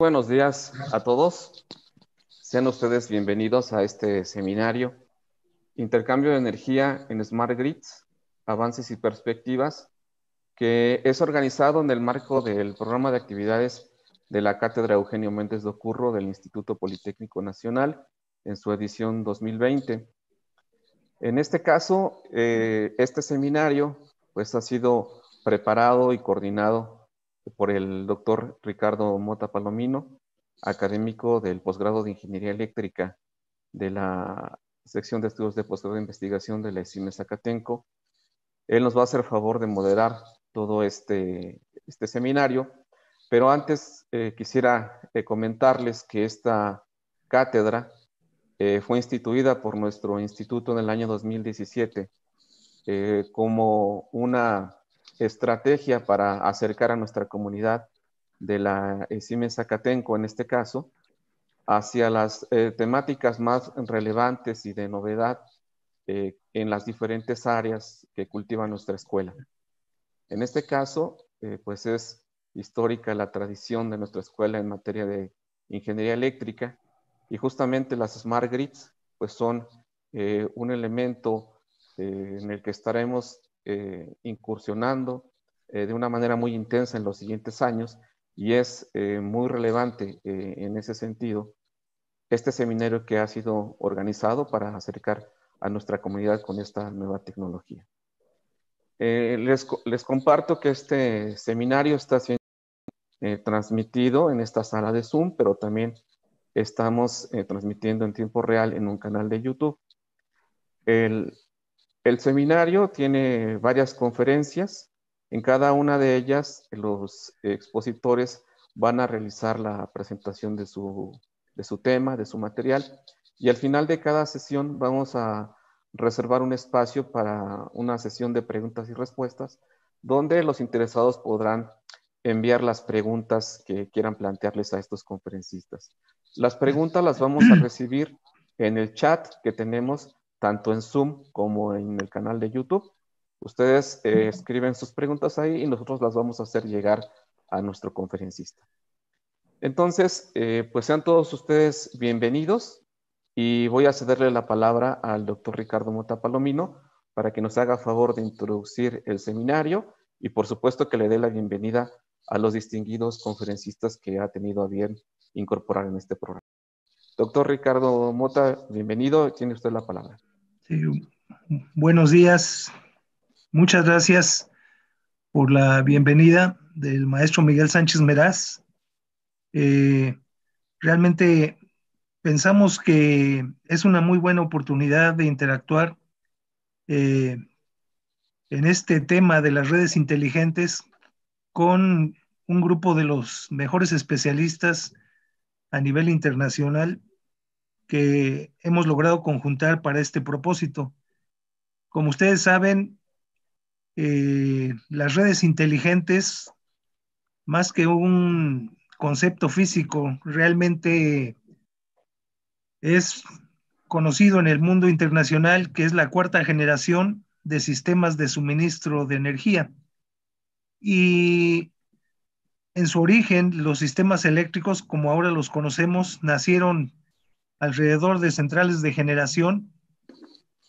Buenos días a todos. Sean ustedes bienvenidos a este seminario. Intercambio de energía en Smart Grids, avances y perspectivas, que es organizado en el marco del programa de actividades de la Cátedra Eugenio Méndez de Ocurro del Instituto Politécnico Nacional en su edición 2020. En este caso, eh, este seminario pues, ha sido preparado y coordinado por el doctor Ricardo Mota Palomino, académico del posgrado de Ingeniería Eléctrica de la sección de estudios de posgrado de investigación de la ESIME Zacatenco. Él nos va a hacer favor de moderar todo este, este seminario, pero antes eh, quisiera eh, comentarles que esta cátedra eh, fue instituida por nuestro instituto en el año 2017 como una estrategia para acercar a nuestra comunidad de la ESIME eh, Zacatenco, en este caso, hacia las eh, temáticas más relevantes y de novedad eh, en las diferentes áreas que cultiva nuestra escuela. En este caso, pues es histórica la tradición de nuestra escuela en materia de ingeniería eléctrica y justamente las smart grids pues son un elemento en el que estaremos eh, incursionando eh, de una manera muy intensa en los siguientes años y es eh, muy relevante en ese sentido este seminario que ha sido organizado para acercar a nuestra comunidad con esta nueva tecnología. Les, les, comparto que este seminario está siendo transmitido en esta sala de Zoom, pero también estamos transmitiendo en tiempo real en un canal de YouTube. El, el seminario tiene varias conferencias. En cada una de ellas, los expositores van a realizar la presentación de su, tema, de su material. Y al final de cada sesión vamos a reservar un espacio para una sesión de preguntas y respuestas, donde los interesados podrán enviar las preguntas que quieran plantearles a estos conferencistas. Las preguntas las vamos a recibir en el chat que tenemos tanto en Zoom como en el canal de YouTube. Ustedes eh, escriben sus preguntas ahí y nosotros las vamos a hacer llegar a nuestro conferencista. Entonces, eh, pues sean todos ustedes bienvenidos y voy a cederle la palabra al doctor Ricardo Mota Palomino para que nos haga favor de introducir el seminario y por supuesto que le dé la bienvenida a los distinguidos conferencistas que ha tenido a bien incorporar en este programa. Doctor Ricardo Mota, bienvenido, tiene usted la palabra buenos días. Muchas gracias por la bienvenida del maestro Miguel Sánchez Meraz. Eh, realmente pensamos que es una muy buena oportunidad de interactuar eh, en este tema de las redes inteligentes con un grupo de los mejores especialistas a nivel internacional que hemos logrado conjuntar para este propósito. Como ustedes saben, eh, las redes inteligentes, más que un concepto físico, realmente es conocido en el mundo internacional que es la cuarta generación de sistemas de suministro de energía. Y en su origen, los sistemas eléctricos, como ahora los conocemos, nacieron alrededor de centrales de generación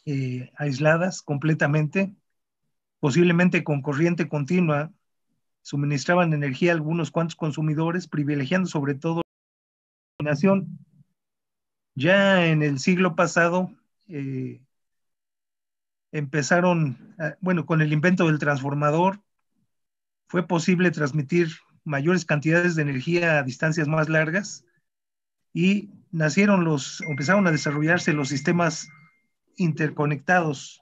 eh, aisladas completamente, posiblemente con corriente continua, suministraban energía a algunos cuantos consumidores, privilegiando sobre todo la nación. Ya en el siglo pasado eh, empezaron, ah, bueno, con el invento del transformador, fue posible transmitir mayores cantidades de energía a distancias más largas y nacieron los, empezaron a desarrollarse los sistemas interconectados.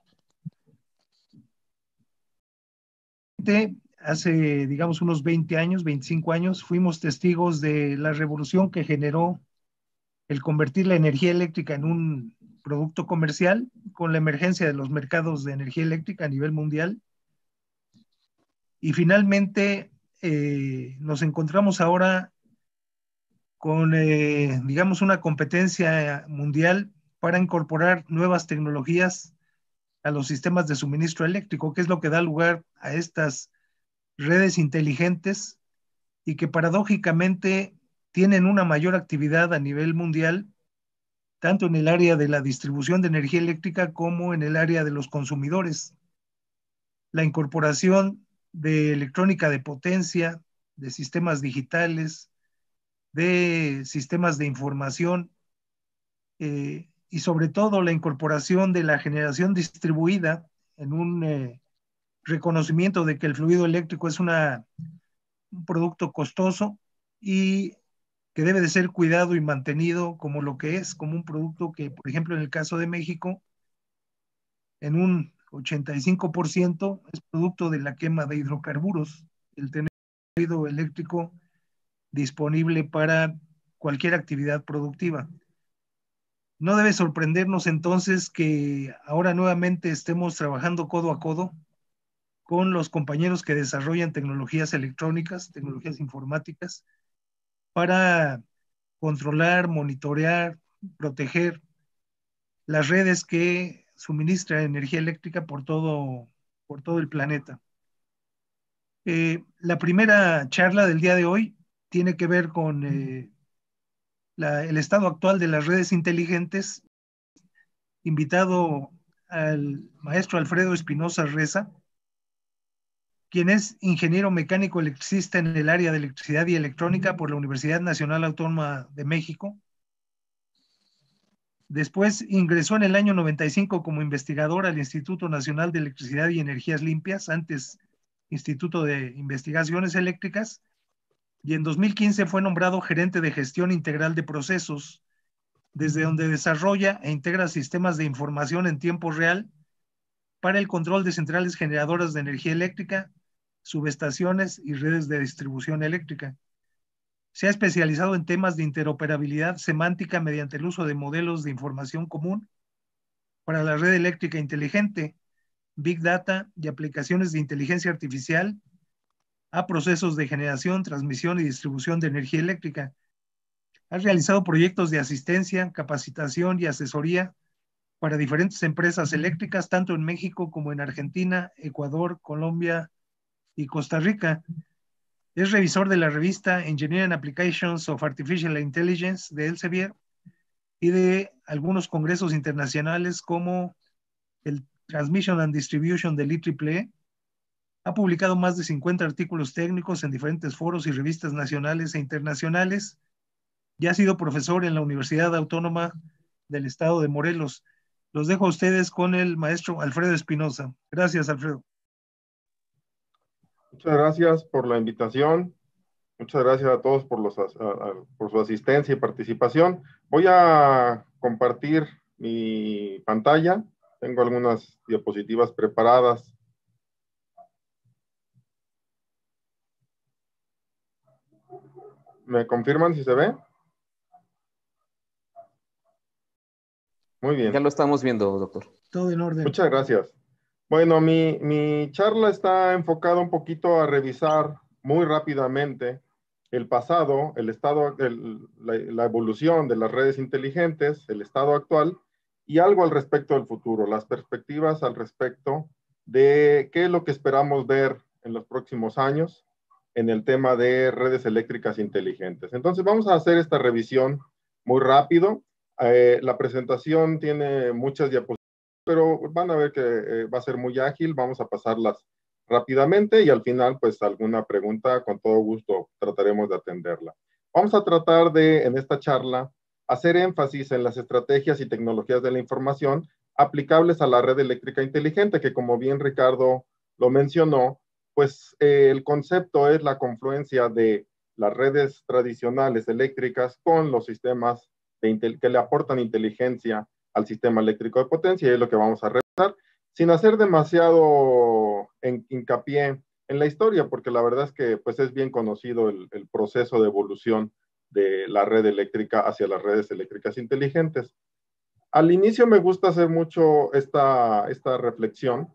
Hace, digamos, unos 20 años, 25 años, fuimos testigos de la revolución que generó el convertir la energía eléctrica en un producto comercial con la emergencia de los mercados de energía eléctrica a nivel mundial. Y finalmente eh, nos encontramos ahora con, eh, digamos, una competencia mundial para incorporar nuevas tecnologías a los sistemas de suministro eléctrico, que es lo que da lugar a estas redes inteligentes y que paradójicamente tienen una mayor actividad a nivel mundial, tanto en el área de la distribución de energía eléctrica como en el área de los consumidores. La incorporación de electrónica de potencia, de sistemas digitales, de sistemas de información eh, y sobre todo la incorporación de la generación distribuida en un eh, reconocimiento de que el fluido eléctrico es una, un producto costoso y que debe de ser cuidado y mantenido como lo que es, como un producto que, por ejemplo, en el caso de México, en un 85% es producto de la quema de hidrocarburos. El tener fluido eléctrico disponible para cualquier actividad productiva. No debe sorprendernos entonces que ahora nuevamente estemos trabajando codo a codo con los compañeros que desarrollan tecnologías electrónicas, tecnologías informáticas, para controlar, monitorear, proteger las redes que suministran energía eléctrica por todo, por todo el planeta. Eh, la primera charla del día de hoy tiene que ver con eh, el estado actual de las redes inteligentes. Invitado al maestro Alfredo Espinosa Reza, quien es ingeniero mecánico electricista en el área de electricidad y electrónica por la Universidad Nacional Autónoma de México. Después ingresó en el año 95 como investigador al Instituto Nacional de Electricidad y Energías Limpias, antes Instituto de Investigaciones Eléctricas, y en 2015 fue nombrado gerente de gestión integral de procesos, desde donde desarrolla e integra sistemas de información en tiempo real para el control de centrales generadoras de energía eléctrica, subestaciones y redes de distribución eléctrica. Se ha especializado en temas de interoperabilidad semántica mediante el uso de modelos de información común para la red eléctrica inteligente, Big Data y aplicaciones de inteligencia artificial a procesos de generación, transmisión y distribución de energía eléctrica. Ha realizado proyectos de asistencia, capacitación y asesoría para diferentes empresas eléctricas, tanto en México como en Argentina, Ecuador, Colombia y Costa Rica. Es revisor de la revista Engineering Applications of Artificial Intelligence de Elsevier y de algunos congresos internacionales como el Transmission and Distribution del IEEE, ha publicado más de 50 artículos técnicos en diferentes foros y revistas nacionales e internacionales Ya ha sido profesor en la Universidad Autónoma del Estado de Morelos. Los dejo a ustedes con el maestro Alfredo Espinosa. Gracias, Alfredo. Muchas gracias por la invitación. Muchas gracias a todos por, por su asistencia y participación. Voy a compartir mi pantalla. Tengo algunas diapositivas preparadas ¿Me confirman si se ve? Muy bien. Ya lo estamos viendo, doctor. Todo en orden. Muchas gracias. Bueno, mi, charla está enfocada un poquito a revisar muy rápidamente el pasado, el estado, la, la, evolución de las redes inteligentes, el estado actual y algo al respecto del futuro, las perspectivas al respecto de qué es lo que esperamos ver en los próximos años en el tema de redes eléctricas inteligentes. Entonces vamos a hacer esta revisión muy rápido. Eh, la presentación tiene muchas diapositivas, pero van a ver que eh, va a ser muy ágil. Vamos a pasarlas rápidamente y al final, pues alguna pregunta, con todo gusto trataremos de atenderla. Vamos a tratar de, en esta charla, hacer énfasis en las estrategias y tecnologías de la información aplicables a la red eléctrica inteligente, que como bien Ricardo lo mencionó, pues eh, el concepto es la confluencia de las redes tradicionales eléctricas con los sistemas que le aportan inteligencia al sistema eléctrico de potencia y es lo que vamos a revisar, sin hacer demasiado hincapié en la historia, porque la verdad es que pues es bien conocido el, proceso de evolución de la red eléctrica hacia las redes eléctricas inteligentes. Al inicio me gusta hacer mucho esta, esta reflexión,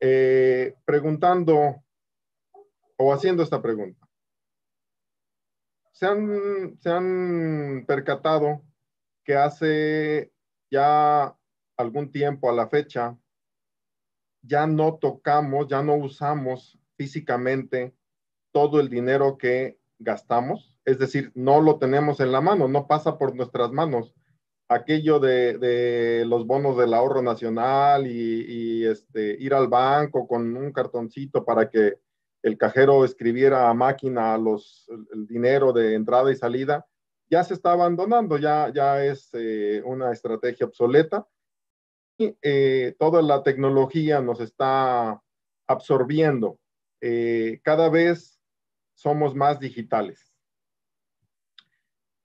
eh, preguntando o haciendo esta pregunta. ¿Se han, se han percatado que hace ya algún tiempo a la fecha ya no tocamos, ya no usamos físicamente todo el dinero que gastamos? Es decir, no lo tenemos en la mano, no pasa por nuestras manos aquello de, los bonos del ahorro nacional y, este, ir al banco con un cartoncito para que el cajero escribiera a máquina los, el dinero de entrada y salida, ya se está abandonando, ya, ya es eh, una estrategia obsoleta. Y, eh, toda la tecnología nos está absorbiendo. Eh, cada vez somos más digitales.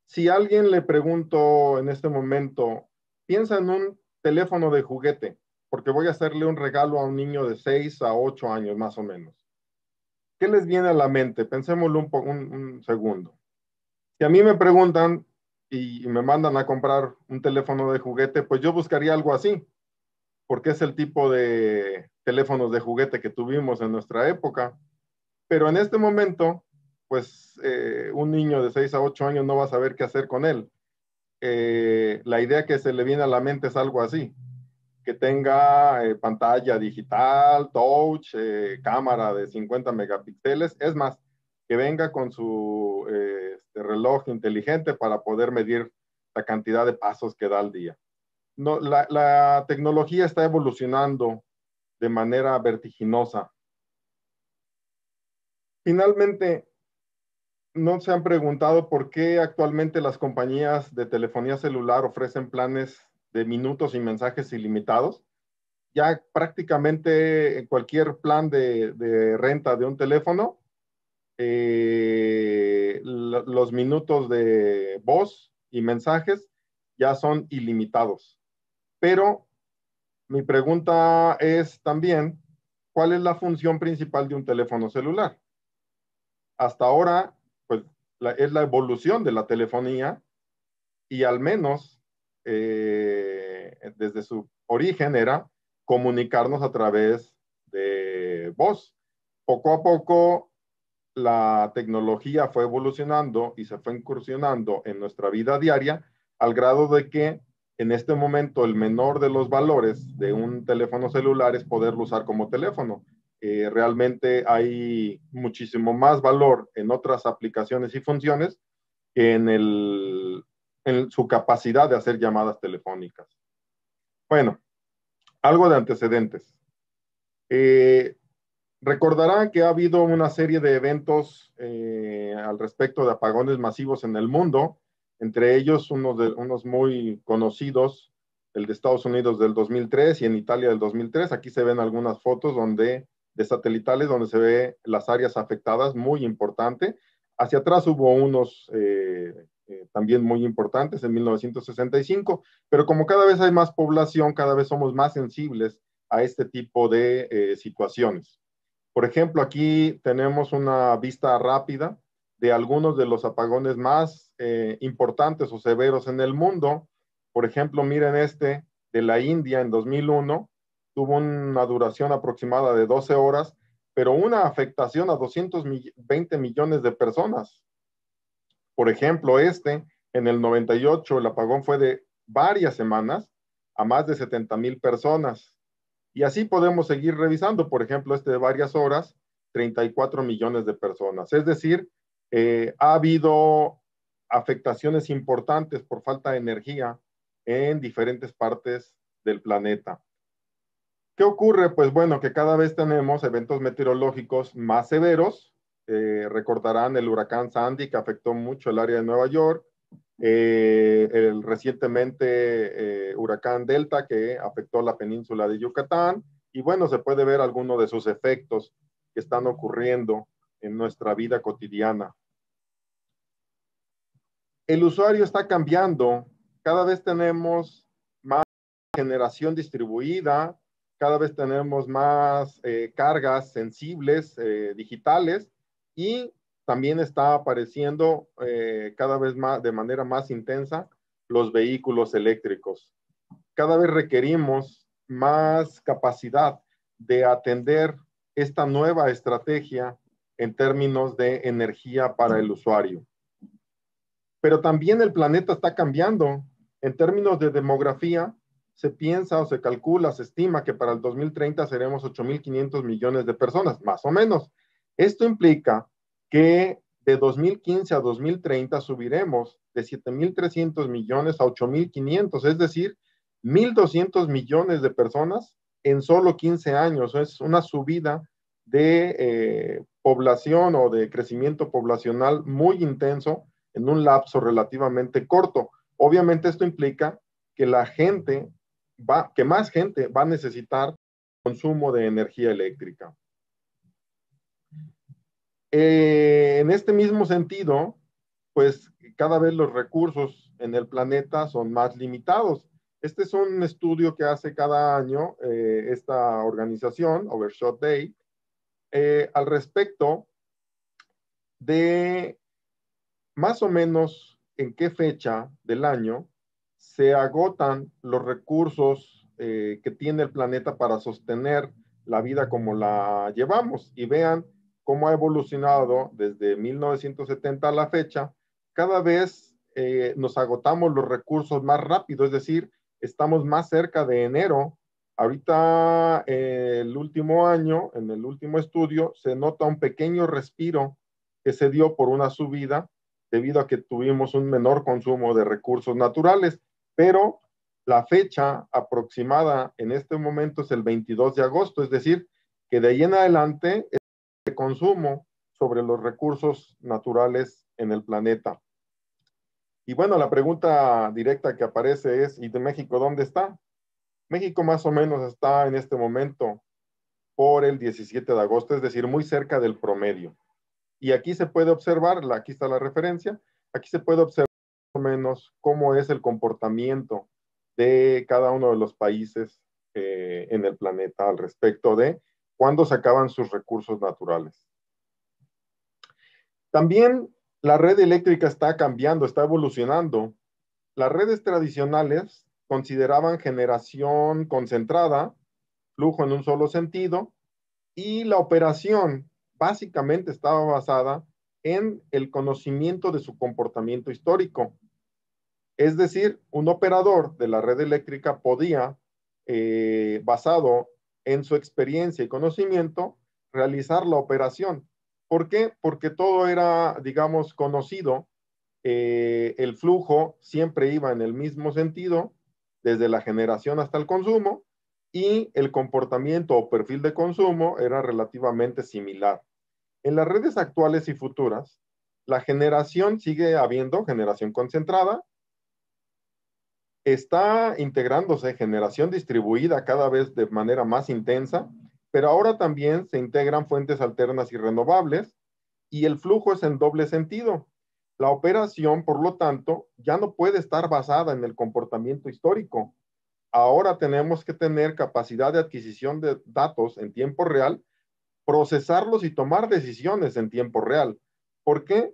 Si alguien le pregunto en este momento, piensa en un teléfono de juguete, porque voy a hacerle un regalo a un niño de 6 a 8 años más o menos les viene a la mente? Pensémoslo un, segundo. Si a mí me preguntan y, me mandan a comprar un teléfono de juguete, pues yo buscaría algo así, porque es el tipo de teléfonos de juguete que tuvimos en nuestra época. Pero en este momento, pues eh, un niño de 6 a 8 años no va a saber qué hacer con él. Eh, la idea que se le viene a la mente es algo así que tenga eh, pantalla digital, touch, eh, cámara de 50 megapíxeles. Es más, que venga con su eh, este, reloj inteligente para poder medir la cantidad de pasos que da al día. No, la tecnología está evolucionando de manera vertiginosa. Finalmente, no se han preguntado por qué actualmente las compañías de telefonía celular ofrecen planes de minutos y mensajes ilimitados. Ya prácticamente en cualquier plan de, renta de un teléfono, eh, los minutos de voz y mensajes ya son ilimitados. Pero mi pregunta es también, ¿cuál es la función principal de un teléfono celular? Hasta ahora, pues es la evolución de la telefonía y al menos eh, desde su origen era comunicarnos a través de voz. Poco a poco la tecnología fue evolucionando y se fue incursionando en nuestra vida diaria al grado de que en este momento el menor de los valores de un teléfono celular es poderlo usar como teléfono. Eh, realmente hay muchísimo más valor en otras aplicaciones y funciones que en el en su capacidad de hacer llamadas telefónicas. Bueno, algo de antecedentes. Eh, recordarán que ha habido una serie de eventos eh, al respecto de apagones masivos en el mundo, entre ellos unos, unos muy conocidos, el de Estados Unidos del 2003 y en Italia del 2003. Aquí se ven algunas fotos donde, de satelitales donde se ve las áreas afectadas, muy importante. Hacia atrás hubo unos eh, eh, también muy importantes en 1965, pero como cada vez hay más población, cada vez somos más sensibles a este tipo de eh, situaciones. Por ejemplo, aquí tenemos una vista rápida de algunos de los apagones más eh, importantes o severos en el mundo. Por ejemplo, miren este de la India en 2001, tuvo una duración aproximada de 12 horas, pero una afectación a 220 millones de personas. Por ejemplo, este, en el 98, el apagón fue de varias semanas a más de 70 mil personas. Y así podemos seguir revisando, por ejemplo, este de varias horas, 34 millones de personas. Es decir, eh, ha habido afectaciones importantes por falta de energía en diferentes partes del planeta. ¿Qué ocurre? Pues bueno, que cada vez tenemos eventos meteorológicos más severos, eh, recordarán el huracán Sandy que afectó mucho el área de Nueva York, eh, el recientemente eh, huracán Delta que afectó la península de Yucatán y bueno, se puede ver algunos de sus efectos que están ocurriendo en nuestra vida cotidiana. El usuario está cambiando, cada vez tenemos más generación distribuida, cada vez tenemos más cargas sensibles digitales y también está apareciendo eh, cada vez más de manera más intensa los vehículos eléctricos. Cada vez requerimos más capacidad de atender esta nueva estrategia en términos de energía para el usuario. Pero también el planeta está cambiando. En términos de demografía, se piensa o se calcula, se estima que para el 2030 seremos 8.500 millones de personas, más o menos. Esto implica que de 2015 a 2030 subiremos de 7.300 millones a 8.500, es decir, 1.200 millones de personas en solo 15 años. Es una subida de eh, población o de crecimiento poblacional muy intenso en un lapso relativamente corto. Obviamente esto implica que la gente va, que más gente va a necesitar consumo de energía eléctrica. Eh, en este mismo sentido, pues cada vez los recursos en el planeta son más limitados. Este es un estudio que hace cada año eh, esta organización, Overshot Day, eh, al respecto de más o menos en qué fecha del año se agotan los recursos que tiene el planeta para sostener la vida como la llevamos. Y vean cómo ha evolucionado desde 1970 a la fecha, cada vez eh, nos agotamos los recursos más rápido, es decir, estamos más cerca de enero. Ahorita, eh, el último año, en el último estudio, se nota un pequeño respiro que se dio por una subida debido a que tuvimos un menor consumo de recursos naturales, pero la fecha aproximada en este momento es el 22 de agosto, es decir, que de ahí en adelante de consumo sobre los recursos naturales en el planeta. Y bueno, la pregunta directa que aparece es, ¿y de México dónde está? México más o menos está en este momento por el 17 de agosto, es decir, muy cerca del promedio. Y aquí se puede observar, aquí está la referencia, aquí se puede observar más o menos cómo es el comportamiento de cada uno de los países eh, en el planeta al respecto de cuando se acaban sus recursos naturales. También la red eléctrica está cambiando, está evolucionando. Las redes tradicionales consideraban generación concentrada, flujo en un solo sentido, y la operación básicamente estaba basada en el conocimiento de su comportamiento histórico. Es decir, un operador de la red eléctrica podía, eh, basado en su experiencia y conocimiento, realizar la operación. ¿Por qué? Porque todo era, digamos, conocido, eh, el flujo siempre iba en el mismo sentido, desde la generación hasta el consumo, y el comportamiento o perfil de consumo era relativamente similar. En las redes actuales y futuras, la generación sigue habiendo generación concentrada, está integrándose generación distribuida cada vez de manera más intensa, pero ahora también se integran fuentes alternas y renovables y el flujo es en doble sentido. La operación, por lo tanto, ya no puede estar basada en el comportamiento histórico. Ahora tenemos que tener capacidad de adquisición de datos en tiempo real, procesarlos y tomar decisiones en tiempo real. ¿Por qué?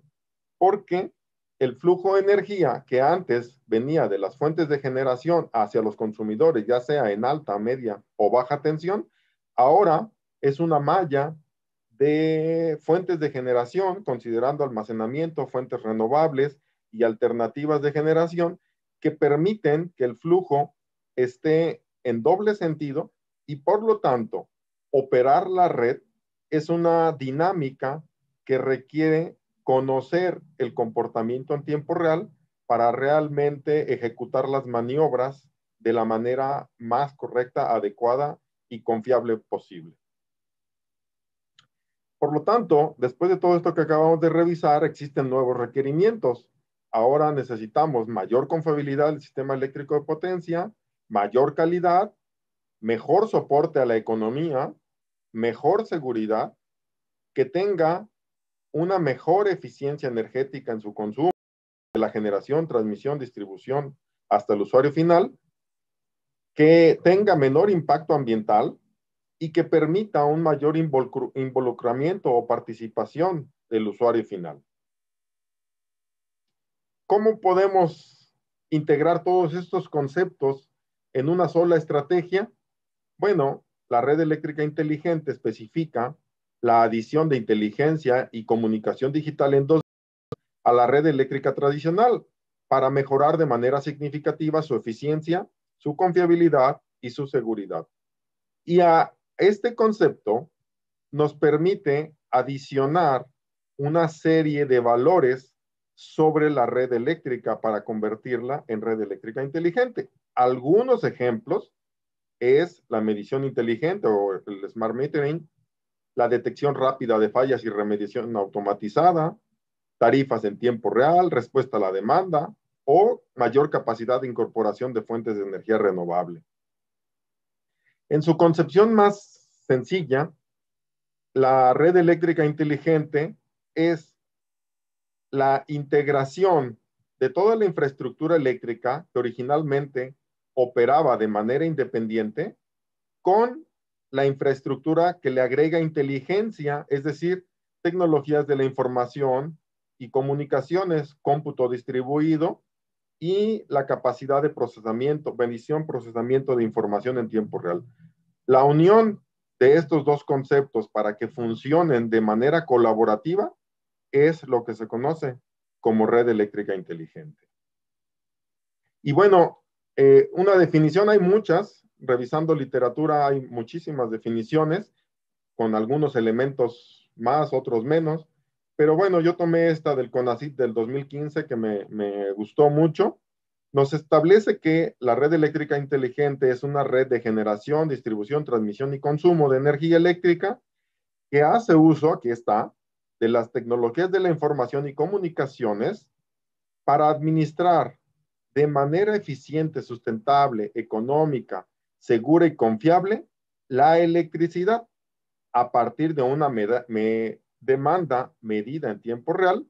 Porque el flujo de energía que antes venía de las fuentes de generación hacia los consumidores, ya sea en alta, media o baja tensión, ahora es una malla de fuentes de generación, considerando almacenamiento, fuentes renovables y alternativas de generación que permiten que el flujo esté en doble sentido y por lo tanto operar la red es una dinámica que requiere conocer el comportamiento en tiempo real para realmente ejecutar las maniobras de la manera más correcta, adecuada y confiable posible. Por lo tanto, después de todo esto que acabamos de revisar, existen nuevos requerimientos. Ahora necesitamos mayor confiabilidad del sistema eléctrico de potencia, mayor calidad, mejor soporte a la economía, mejor seguridad, que tenga una mejor eficiencia energética en su consumo, de la generación, transmisión, distribución hasta el usuario final, que tenga menor impacto ambiental y que permita un mayor involucramiento o participación del usuario final. ¿Cómo podemos integrar todos estos conceptos en una sola estrategia? Bueno, la red eléctrica inteligente especifica la adición de inteligencia y comunicación digital en dos a la red eléctrica tradicional para mejorar de manera significativa su eficiencia, su confiabilidad y su seguridad. Y a este concepto nos permite adicionar una serie de valores sobre la red eléctrica para convertirla en red eléctrica inteligente. Algunos ejemplos es la medición inteligente o el smart metering, la detección rápida de fallas y remediación automatizada, tarifas en tiempo real, respuesta a la demanda o mayor capacidad de incorporación de fuentes de energía renovable. En su concepción más sencilla, la red eléctrica inteligente es la integración de toda la infraestructura eléctrica que originalmente operaba de manera independiente con la infraestructura que le agrega inteligencia, es decir, tecnologías de la información y comunicaciones, cómputo distribuido y la capacidad de procesamiento, bendición, procesamiento de información en tiempo real. La unión de estos dos conceptos para que funcionen de manera colaborativa es lo que se conoce como red eléctrica inteligente. Y bueno, eh, una definición hay muchas, revisando literatura hay muchísimas definiciones, con algunos elementos más, otros menos, pero bueno, yo tomé esta del CONACIT del 2015 que me, me gustó mucho. Nos establece que la red eléctrica inteligente es una red de generación, distribución, transmisión y consumo de energía eléctrica que hace uso, aquí está, de las tecnologías de la información y comunicaciones para administrar de manera eficiente, sustentable, económica, segura y confiable la electricidad a partir de una demanda medida en tiempo real,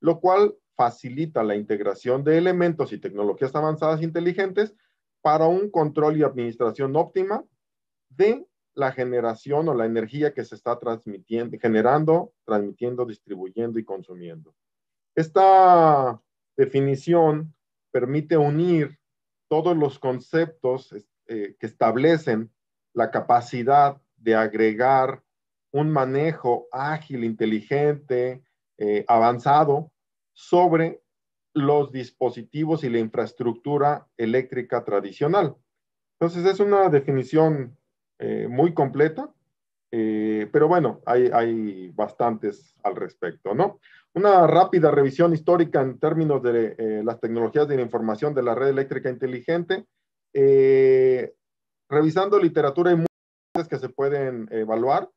lo cual facilita la integración de elementos y tecnologías avanzadas inteligentes para un control y administración óptima de la generación o la energía que se está transmitiendo, generando, transmitiendo, distribuyendo y consumiendo. Esta definición permite unir todos los conceptos eh, que establecen la capacidad de agregar un manejo ágil, inteligente, eh, avanzado sobre los dispositivos y la infraestructura eléctrica tradicional. Entonces es una definición eh, muy completa, pero bueno, hay, hay, bastantes al respecto, ¿no? Una rápida revisión histórica en términos de las tecnologías de la información de la red eléctrica inteligente eh, revisando literatura hay muchas que se pueden evaluar.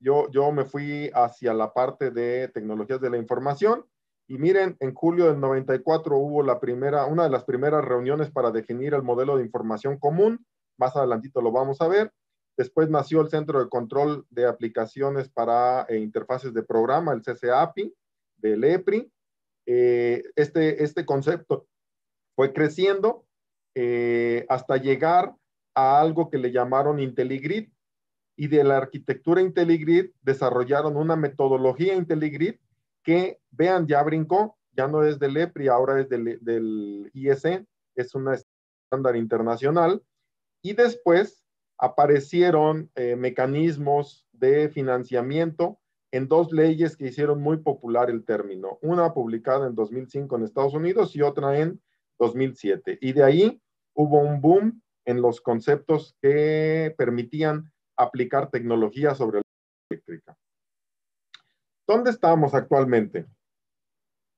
Yo, yo me fui hacia la parte de tecnologías de la información y miren, en julio del 94 hubo la primera, una de las primeras reuniones para definir el modelo de información común. Más adelantito lo vamos a ver. Después nació el Centro de Control de Aplicaciones para eh, Interfaces de Programa, el CCAPI, del EPRI. Eh, este, este concepto fue creciendo eh, hasta llegar a algo que le llamaron IntelliGrid y de la arquitectura IntelliGrid desarrollaron una metodología IntelliGrid que, vean, ya brincó, ya no es del EPRI, ahora es del, del ISE, es un estándar internacional. Y después aparecieron eh, mecanismos de financiamiento en dos leyes que hicieron muy popular el término, una publicada en 2005 en Estados Unidos y otra en 2007. Y de ahí hubo un boom en los conceptos que permitían aplicar tecnología sobre la eléctrica. ¿Dónde estamos actualmente?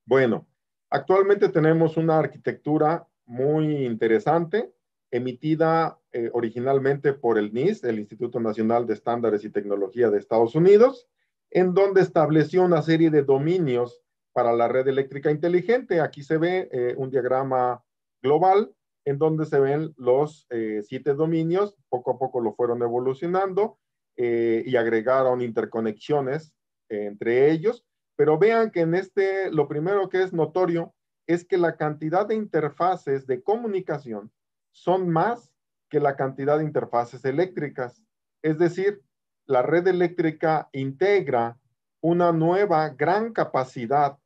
Bueno, actualmente tenemos una arquitectura muy interesante, emitida eh, originalmente por el NIST, el Instituto Nacional de Estándares y Tecnología de Estados Unidos, en donde estableció una serie de dominios para la red eléctrica inteligente. Aquí se ve eh, un diagrama global en donde se ven los eh, siete dominios, poco a poco lo fueron evolucionando eh, y agregaron interconexiones eh, entre ellos, pero vean que en este lo primero que es notorio es que la cantidad de interfaces de comunicación son más que la cantidad de interfaces eléctricas. Es decir, la red eléctrica integra una nueva gran capacidad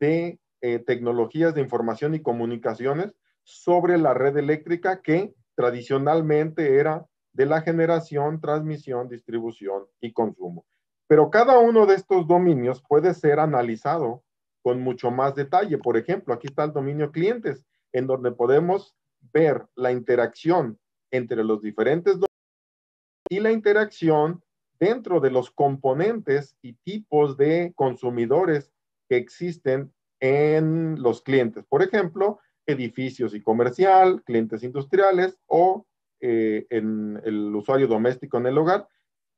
de tecnologías de información y comunicaciones sobre la red eléctrica que tradicionalmente era de la generación, transmisión, distribución y consumo. Pero cada uno de estos dominios puede ser analizado con mucho más detalle. Por ejemplo, aquí está el dominio clientes, en donde podemos ver la interacción entre los diferentes dominios y la interacción dentro de los componentes y tipos de consumidores que existen en los clientes. Por ejemplo, edificios y comercial, clientes industriales o eh, en el usuario doméstico en el hogar,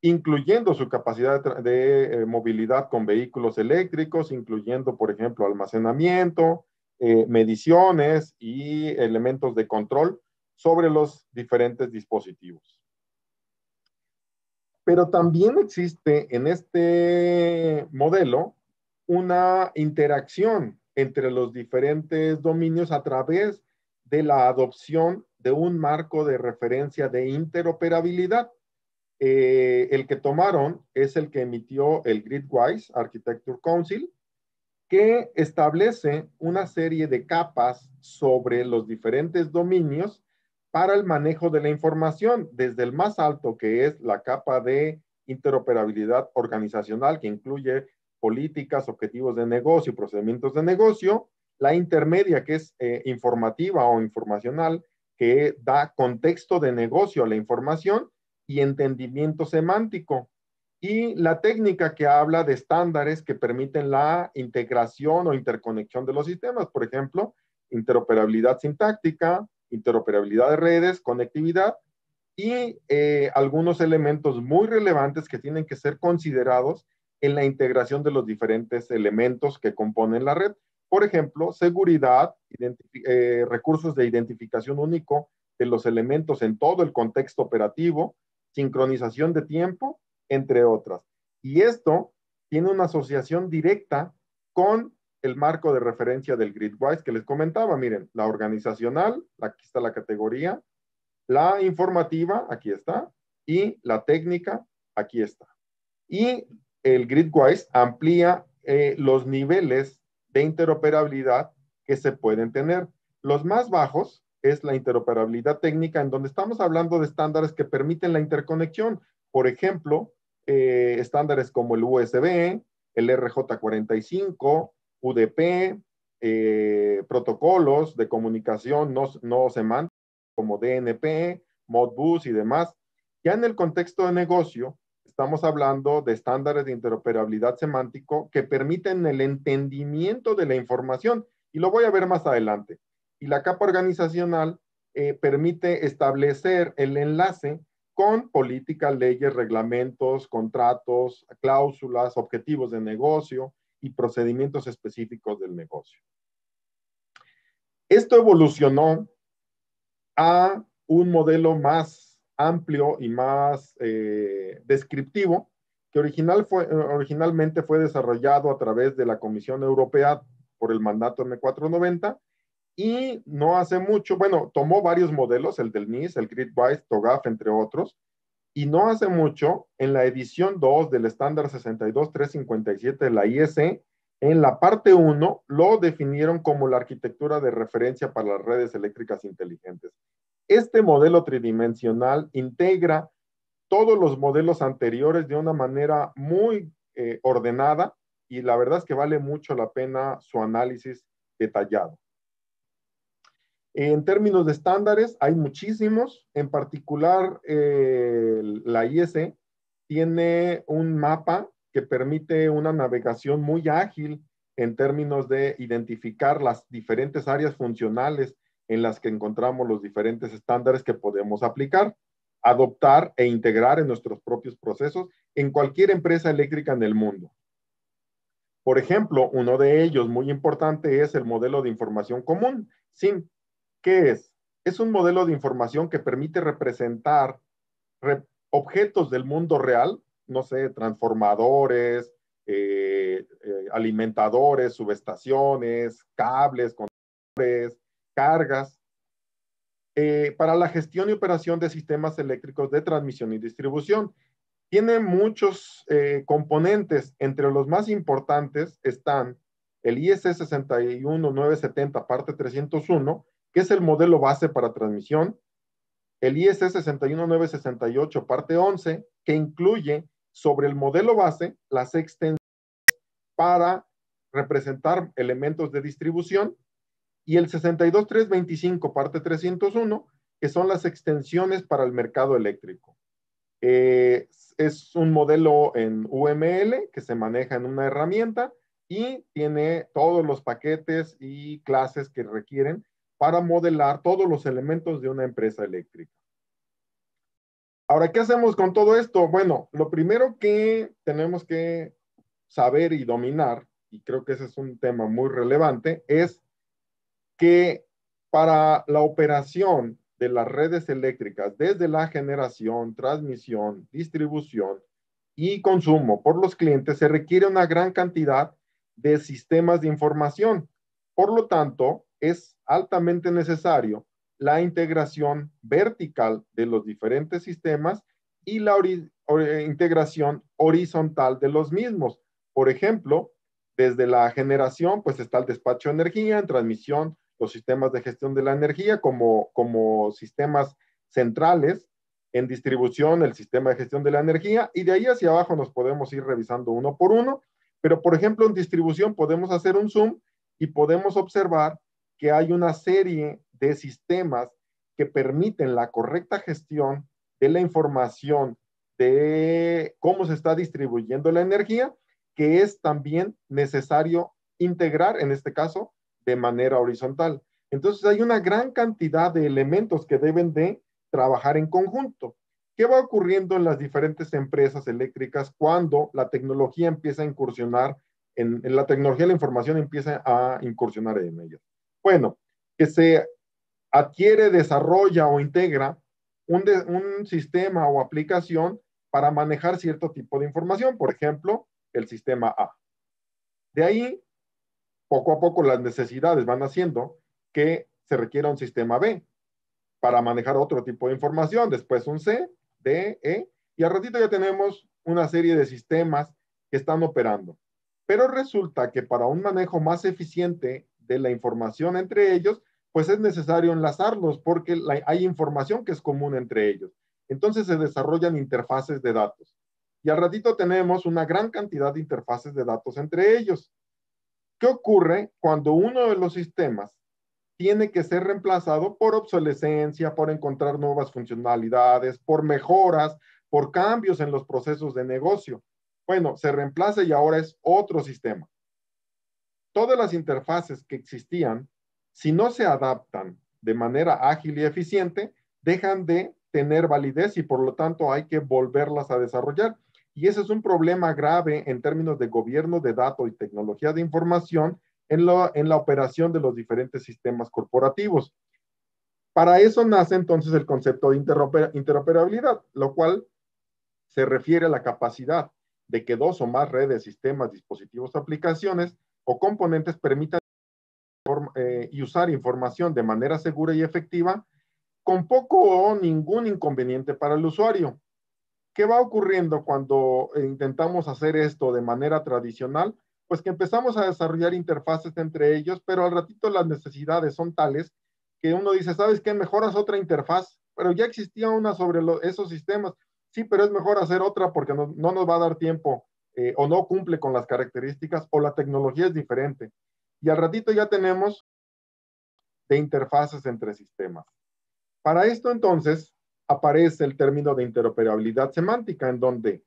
incluyendo su capacidad de, eh, movilidad con vehículos eléctricos, incluyendo, por ejemplo, almacenamiento, eh, mediciones y elementos de control sobre los diferentes dispositivos. Pero también existe en este modelo una interacción entre los diferentes dominios a través de la adopción de un marco de referencia de interoperabilidad. Eh, el que tomaron es el que emitió el Gridwise Architecture Council, que establece una serie de capas sobre los diferentes dominios para el manejo de la información, desde el más alto que es la capa de interoperabilidad organizacional, que incluye políticas, objetivos de negocio, procedimientos de negocio, la intermedia que es eh, informativa o informacional, que da contexto de negocio a la información y entendimiento semántico. Y la técnica que habla de estándares que permiten la integración o interconexión de los sistemas, por ejemplo, interoperabilidad sintáctica, interoperabilidad de redes, conectividad y eh, algunos elementos muy relevantes que tienen que ser considerados en la integración de los diferentes elementos que componen la red. Por ejemplo, seguridad, eh, recursos de identificación único de los elementos en todo el contexto operativo, sincronización de tiempo, entre otras. Y esto tiene una asociación directa con el marco de referencia del GridWise que les comentaba. Miren, la organizacional, aquí está la categoría, la informativa, aquí está, y la técnica, aquí está. Y el GridWise amplía eh, los niveles de interoperabilidad que se pueden tener. Los más bajos es la interoperabilidad técnica, en donde estamos hablando de estándares que permiten la interconexión. Por ejemplo, eh, estándares como el USB, el RJ45, UDP, eh, protocolos de comunicación no, no semánticos como DNP, Modbus y demás. Ya en el contexto de negocio, estamos hablando de estándares de interoperabilidad semántico que permiten el entendimiento de la información, y lo voy a ver más adelante. Y la capa organizacional eh, permite establecer el enlace con políticas, leyes, reglamentos, contratos, cláusulas, objetivos de negocio y procedimientos específicos del negocio. Esto evolucionó a un modelo más amplio y más eh, descriptivo, que original fue, eh, originalmente fue desarrollado a través de la Comisión Europea por el mandato M490 y no hace mucho, bueno, tomó varios modelos, el del NIS, el GridWise, TOGAF, entre otros, y no hace mucho, en la edición 2 del estándar 62357 de la IEC, en la parte 1 lo definieron como la arquitectura de referencia para las redes eléctricas inteligentes. Este modelo tridimensional integra todos los modelos anteriores de una manera muy eh, ordenada y la verdad es que vale mucho la pena su análisis detallado. En términos de estándares, hay muchísimos, en particular la IS tiene un mapa que permite una navegación muy ágil en términos de identificar las diferentes áreas funcionales en las que encontramos los diferentes estándares que podemos aplicar, adoptar e integrar en nuestros propios procesos en cualquier empresa eléctrica en el mundo. Por ejemplo, uno de ellos muy importante es el modelo de información común, ¿Qué es? Es un modelo de información que permite representar objetos del mundo real, no sé, transformadores, eh, eh, alimentadores, subestaciones, cables, controles, cargas, eh, para la gestión y operación de sistemas eléctricos de transmisión y distribución. Tiene muchos eh, componentes, entre los más importantes están el IS 61970 parte 301, que es el modelo base para transmisión, el IS 61968 parte 11, que incluye sobre el modelo base las extensiones para representar elementos de distribución y el 62325, parte 301, que son las extensiones para el mercado eléctrico. Eh, es un modelo en UML que se maneja en una herramienta y tiene todos los paquetes y clases que requieren para modelar todos los elementos de una empresa eléctrica. Ahora, ¿qué hacemos con todo esto? Bueno, lo primero que tenemos que saber y dominar, y creo que ese es un tema muy relevante, es que para la operación de las redes eléctricas desde la generación, transmisión, distribución y consumo por los clientes se requiere una gran cantidad de sistemas de información. Por lo tanto, es altamente necesario la integración vertical de los diferentes sistemas y la eh, integración horizontal de los mismos. Por ejemplo, desde la generación, pues está el despacho de energía, en transmisión, los sistemas de gestión de la energía como, como sistemas centrales en distribución, el sistema de gestión de la energía, y de ahí hacia abajo nos podemos ir revisando uno por uno, pero por ejemplo en distribución podemos hacer un zoom y podemos observar que hay una serie de sistemas que permiten la correcta gestión de la información de cómo se está distribuyendo la energía, que es también necesario integrar, en este caso, de manera horizontal. Entonces hay una gran cantidad de elementos que deben de trabajar en conjunto. ¿Qué va ocurriendo en las diferentes empresas eléctricas cuando la tecnología empieza a incursionar, en, la tecnología de la información empieza a incursionar en ellas? Bueno, que se adquiere, desarrolla o integra un, un sistema o aplicación para manejar cierto tipo de información, por ejemplo, el sistema A. De ahí poco a poco las necesidades van haciendo que se requiera un sistema B para manejar otro tipo de información, después un C, D, E, y al ratito ya tenemos una serie de sistemas que están operando. Pero resulta que para un manejo más eficiente de la información entre ellos, pues es necesario enlazarlos porque hay información que es común entre ellos. Entonces se desarrollan interfaces de datos. Y al ratito tenemos una gran cantidad de interfaces de datos entre ellos. ¿Qué ocurre cuando uno de los sistemas tiene que ser reemplazado por obsolescencia, por encontrar nuevas funcionalidades, por mejoras, por cambios en los procesos de negocio? Bueno, se reemplaza y ahora es otro sistema. Todas las interfaces que existían, si no se adaptan de manera ágil y eficiente, dejan de tener validez y por lo tanto hay que volverlas a desarrollar. Y ese es un problema grave en términos de gobierno de datos y tecnología de información en, la operación de los diferentes sistemas corporativos. Para eso nace entonces el concepto de interoperabilidad, lo cual se refiere a la capacidad de que dos o más redes, sistemas, dispositivos, aplicaciones o componentes permitan eh, y usar información de manera segura y efectiva con poco o ningún inconveniente para el usuario. ¿Qué va ocurriendo cuando intentamos hacer esto de manera tradicional? Pues que empezamos a desarrollar interfaces entre ellos, pero al ratito las necesidades son tales que uno dice, ¿sabes qué? Mejoras otra interfaz, pero ya existía una sobre esos sistemas. Sí, pero es mejor hacer otra porque no, nos va a dar tiempo eh, o no cumple con las características o la tecnología es diferente. Y al ratito ya tenemos de interfaces entre sistemas. Para esto entonces, aparece el término de interoperabilidad semántica, en donde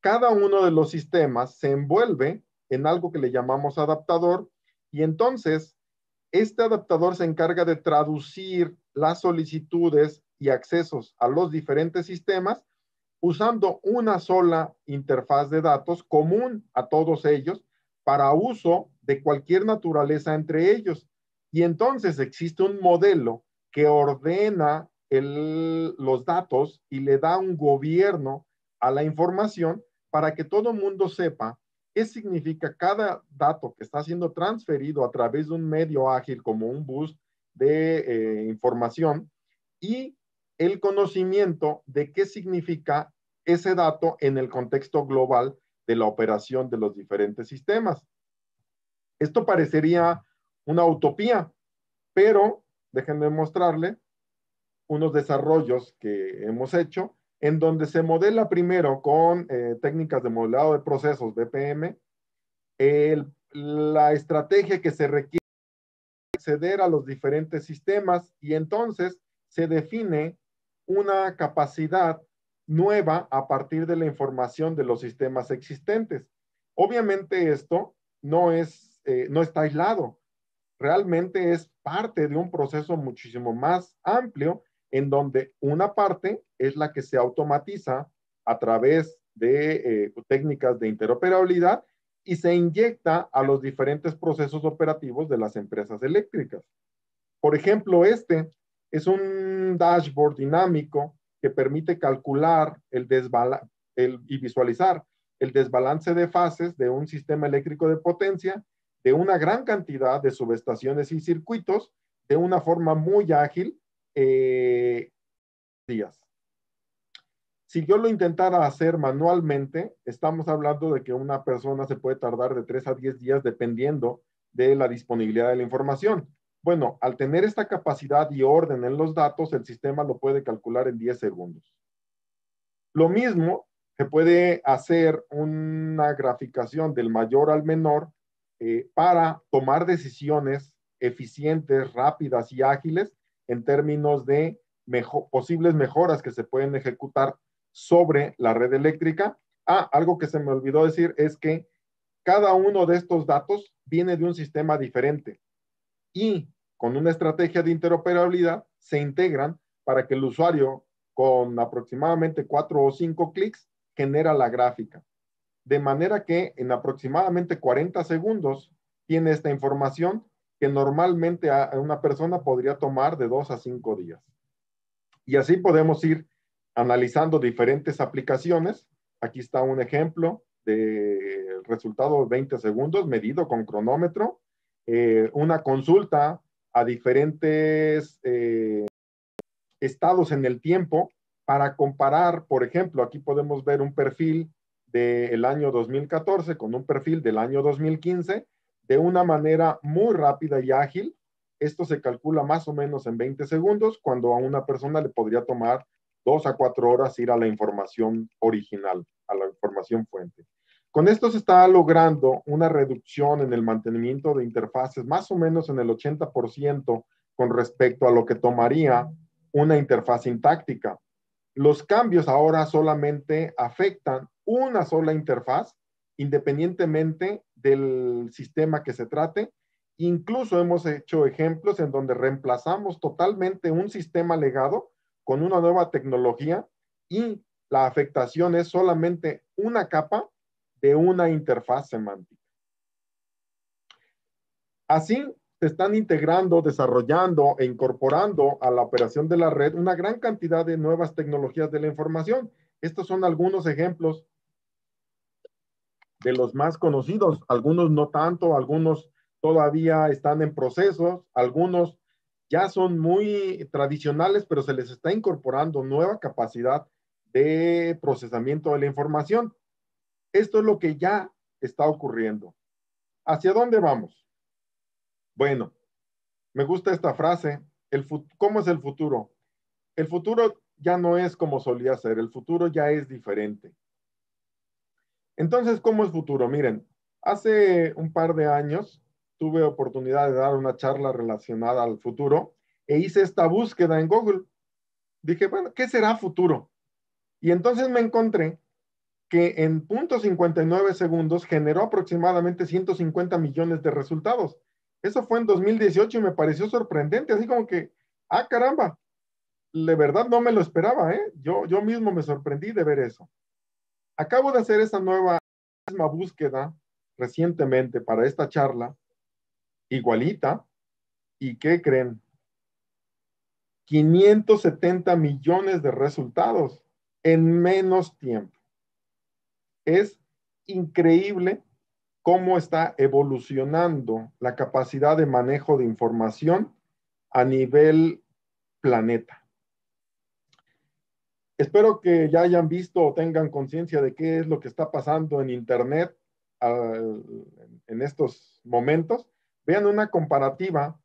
cada uno de los sistemas se envuelve en algo que le llamamos adaptador y entonces este adaptador se encarga de traducir las solicitudes y accesos a los diferentes sistemas usando una sola interfaz de datos común a todos ellos para uso de cualquier naturaleza entre ellos. Y entonces existe un modelo que ordena el, los datos y le da un gobierno a la información para que todo mundo sepa qué significa cada dato que está siendo transferido a través de un medio ágil como un bus de eh, información y el conocimiento de qué significa ese dato en el contexto global de la operación de los diferentes sistemas. Esto parecería una utopía, pero déjenme mostrarle unos desarrollos que hemos hecho en donde se modela primero con eh, técnicas de modelado de procesos, BPM, el, la estrategia que se requiere para acceder a los diferentes sistemas y entonces se define una capacidad nueva a partir de la información de los sistemas existentes. Obviamente esto no, es, eh, no está aislado, realmente es parte de un proceso muchísimo más amplio en donde una parte es la que se automatiza a través de eh, técnicas de interoperabilidad y se inyecta a los diferentes procesos operativos de las empresas eléctricas. Por ejemplo, este es un dashboard dinámico que permite calcular el y visualizar el desbalance de fases de un sistema eléctrico de potencia de una gran cantidad de subestaciones y circuitos de una forma muy ágil eh, días. Si yo lo intentara hacer manualmente, estamos hablando de que una persona se puede tardar de 3 a 10 días dependiendo de la disponibilidad de la información. Bueno, al tener esta capacidad y orden en los datos, el sistema lo puede calcular en 10 segundos. Lo mismo, se puede hacer una graficación del mayor al menor eh, para tomar decisiones eficientes, rápidas y ágiles en términos de posibles mejoras que se pueden ejecutar sobre la red eléctrica. Ah, algo que se me olvidó decir es que cada uno de estos datos viene de un sistema diferente y con una estrategia de interoperabilidad se integran para que el usuario con aproximadamente cuatro o cinco clics genera la gráfica. De manera que en aproximadamente 40 segundos tiene esta información que normalmente a una persona podría tomar de dos a cinco días. Y así podemos ir analizando diferentes aplicaciones. Aquí está un ejemplo de resultado 20 segundos medido con cronómetro. Eh, una consulta a diferentes eh, estados en el tiempo para comparar, por ejemplo, aquí podemos ver un perfil del año 2014 con un perfil del año 2015 de una manera muy rápida y ágil. Esto se calcula más o menos en 20 segundos, cuando a una persona le podría tomar dos a cuatro horas ir a la información original, a la información fuente. Con esto se está logrando una reducción en el mantenimiento de interfaces más o menos en el 80% con respecto a lo que tomaría una interfaz sintáctica. Los cambios ahora solamente afectan una sola interfaz independientemente del sistema que se trate. Incluso hemos hecho ejemplos en donde reemplazamos totalmente un sistema legado con una nueva tecnología y la afectación es solamente una capa de una interfaz semántica. Así, se están integrando, desarrollando e incorporando a la operación de la red una gran cantidad de nuevas tecnologías de la información. Estos son algunos ejemplos de los más conocidos, algunos no tanto, algunos todavía están en procesos, algunos ya son muy tradicionales, pero se les está incorporando nueva capacidad de procesamiento de la información. Esto es lo que ya está ocurriendo. ¿Hacia dónde vamos? Bueno, me gusta esta frase. El ¿Cómo es el futuro? El futuro ya no es como solía ser, el futuro ya es diferente. Entonces, ¿cómo es futuro? Miren, hace un par de años tuve oportunidad de dar una charla relacionada al futuro e hice esta búsqueda en Google. Dije, bueno, ¿qué será futuro? Y entonces me encontré que en .59 segundos generó aproximadamente 150 millones de resultados. Eso fue en 2018 y me pareció sorprendente, así como que, ah, caramba, de verdad no me lo esperaba, ¿eh? Yo, yo mismo me sorprendí de ver eso. Acabo de hacer esa nueva búsqueda recientemente para esta charla, igualita, y ¿qué creen? 570 millones de resultados en menos tiempo. Es increíble cómo está evolucionando la capacidad de manejo de información a nivel planeta. Espero que ya hayan visto o tengan conciencia de qué es lo que está pasando en Internet en estos momentos. Vean una comparativa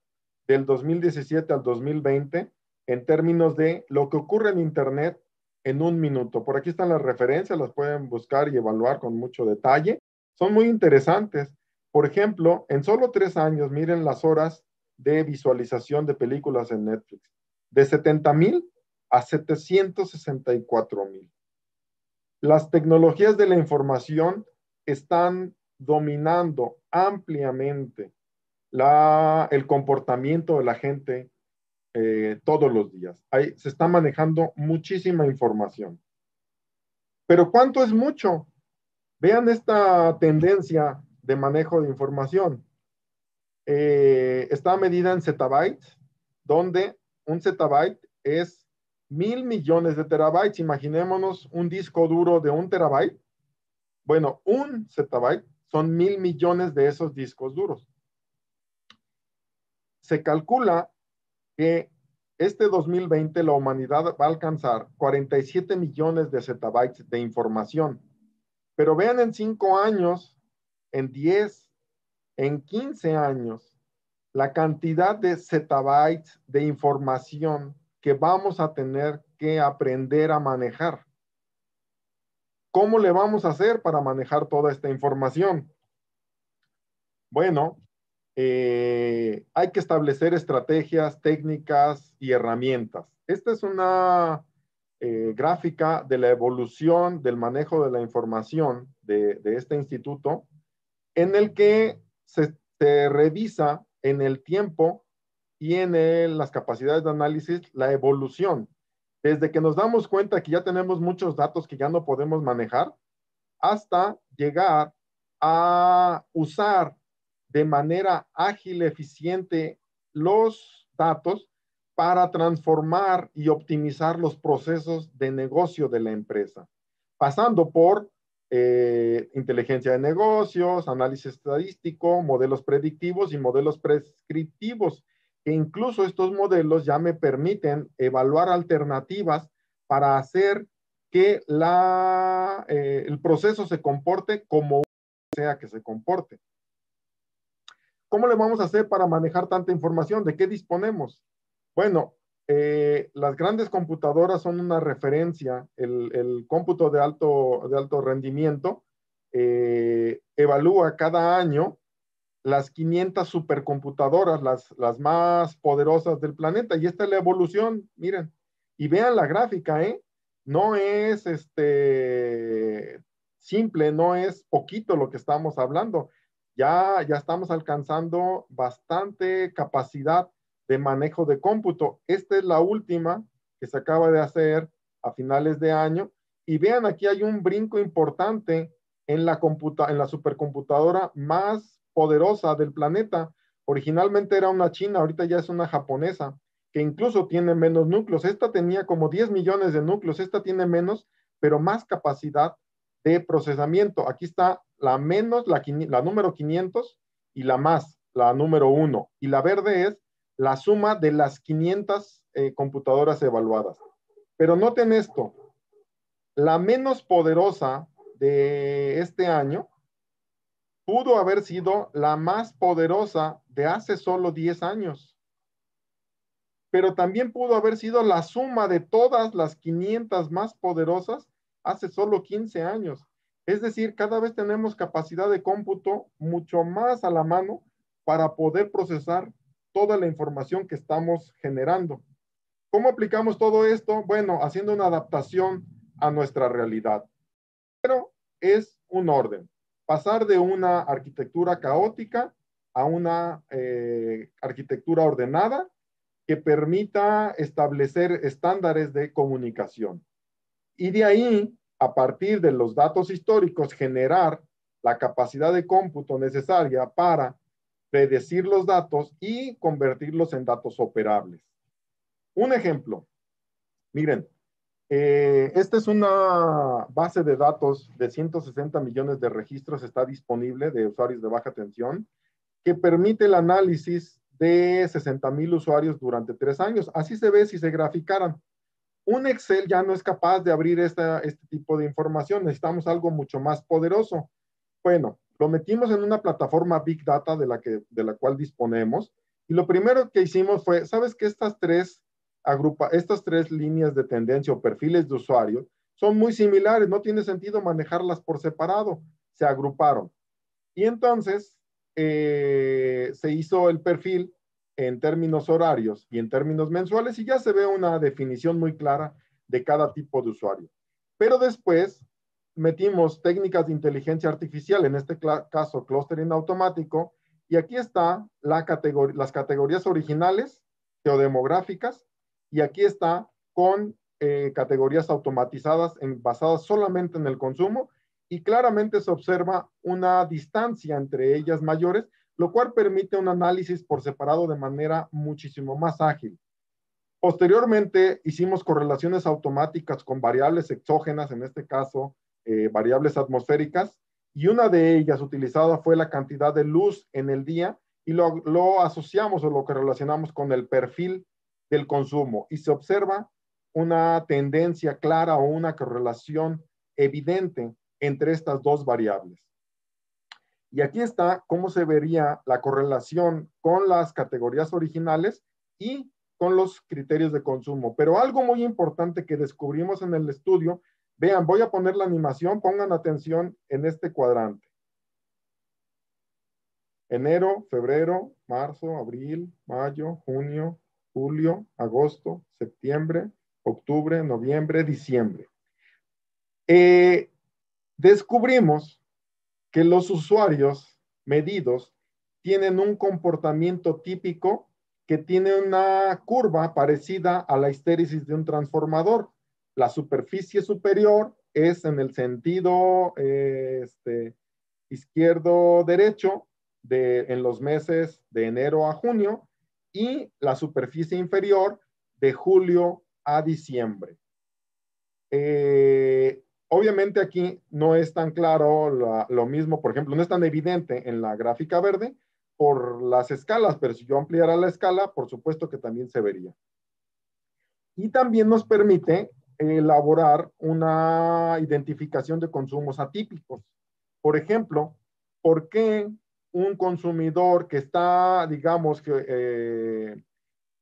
del 2017 al 2020 en términos de lo que ocurre en Internet en un minuto. Por aquí están las referencias, las pueden buscar y evaluar con mucho detalle. Son muy interesantes. Por ejemplo, en solo tres años, miren las horas de visualización de películas en Netflix. De 70 mil a 764 mil. Las tecnologías de la información están dominando ampliamente la, el comportamiento de la gente eh, todos los días. se está manejando muchísima información. Pero ¿cuánto es mucho? Vean esta tendencia de manejo de información. Eh, está medida en zettabytes, donde un zettabyte es mil millones de terabytes, imaginémonos un disco duro de un terabyte, bueno, un zettabyte son mil millones de esos discos duros. Se calcula que este 2020 la humanidad va a alcanzar 47 millones de zettabytes de información. Pero vean en 5 años, en 10, en 15 años, la cantidad de zettabytes de información que vamos a tener que aprender a manejar. ¿Cómo le vamos a hacer para manejar toda esta información? Bueno, eh, hay que establecer estrategias, técnicas y herramientas. Esta es una eh, gráfica de la evolución del manejo de la información de, este instituto, en el que se, se revisa en el tiempo tiene las capacidades de análisis la evolución. Desde que nos damos cuenta que ya tenemos muchos datos que ya no podemos manejar, hasta llegar a usar de manera ágil, eficiente los datos para transformar y optimizar los procesos de negocio de la empresa, pasando por eh, inteligencia de negocios, análisis estadístico, modelos predictivos y modelos prescriptivos que incluso estos modelos ya me permiten evaluar alternativas para hacer que la, eh, el proceso se comporte como sea que se comporte. ¿Cómo le vamos a hacer para manejar tanta información? ¿De qué disponemos? Bueno, eh, las grandes computadoras son una referencia, el, cómputo de alto, de alto rendimiento eh, evalúa cada año las 500 supercomputadoras, las, más poderosas del planeta. Y esta es la evolución, miren. Y vean la gráfica, ¿eh? No es este simple, no es poquito lo que estamos hablando. Ya, ya estamos alcanzando bastante capacidad de manejo de cómputo. Esta es la última que se acaba de hacer a finales de año. Y vean, aquí hay un brinco importante en la, en la supercomputadora más poderosa del planeta. Originalmente era una china, ahorita ya es una japonesa, que incluso tiene menos núcleos. Esta tenía como 10 millones de núcleos, esta tiene menos, pero más capacidad de procesamiento. Aquí está la menos, la, número 500 y la más, la número 1. Y la verde es la suma de las 500 eh, computadoras evaluadas. Pero noten esto, la menos poderosa de este año pudo haber sido la más poderosa de hace solo 10 años, pero también pudo haber sido la suma de todas las 500 más poderosas hace solo 15 años. Es decir, cada vez tenemos capacidad de cómputo mucho más a la mano para poder procesar toda la información que estamos generando. ¿Cómo aplicamos todo esto? Bueno, haciendo una adaptación a nuestra realidad. Pero es un orden pasar de una arquitectura caótica a una eh, arquitectura ordenada que permita establecer estándares de comunicación. Y de ahí, a partir de los datos históricos, generar la capacidad de cómputo necesaria para predecir los datos y convertirlos en datos operables. Un ejemplo, miren, eh, esta es una base de datos de 160 millones de registros, está disponible de usuarios de baja tensión, que permite el análisis de 60 mil usuarios durante tres años. Así se ve si se graficaran. Un Excel ya no es capaz de abrir este tipo de información, necesitamos algo mucho más poderoso. Bueno, lo metimos en una plataforma Big Data de la, que, de la cual disponemos y lo primero que hicimos fue, ¿sabes qué? estas tres agrupa estas tres líneas de tendencia o perfiles de usuario son muy similares, no tiene sentido manejarlas por separado, se agruparon. Y entonces eh, se hizo el perfil en términos horarios y en términos mensuales y ya se ve una definición muy clara de cada tipo de usuario. Pero después metimos técnicas de inteligencia artificial, en este caso clustering automático, y aquí está la las categorías originales geodemográficas y aquí está con eh, categorías automatizadas basadas solamente en el consumo y claramente se observa una distancia entre ellas mayores, lo cual permite un análisis por separado de manera muchísimo más ágil. Posteriormente hicimos correlaciones automáticas con variables exógenas, en este caso eh, variables atmosféricas, y una de ellas utilizada fue la cantidad de luz en el día y lo, asociamos o lo que relacionamos con el perfil del consumo y se observa una tendencia clara o una correlación evidente entre estas dos variables. Y aquí está cómo se vería la correlación con las categorías originales y con los criterios de consumo. Pero algo muy importante que descubrimos en el estudio, vean, voy a poner la animación, pongan atención en este cuadrante. Enero, febrero, marzo, abril, mayo, junio, julio, agosto, septiembre, octubre, noviembre, diciembre. Eh, descubrimos que los usuarios medidos tienen un comportamiento típico que tiene una curva parecida a la histéresis de un transformador. La superficie superior es en el sentido eh, este, izquierdo-derecho de, en los meses de enero a junio y la superficie inferior de julio a diciembre. Eh, obviamente aquí no es tan claro lo mismo, por ejemplo, no es tan evidente en la gráfica verde por las escalas, pero si yo ampliara la escala, por supuesto que también se vería. Y también nos permite elaborar una identificación de consumos atípicos. Por ejemplo, ¿por qué un consumidor que está, digamos, que, eh,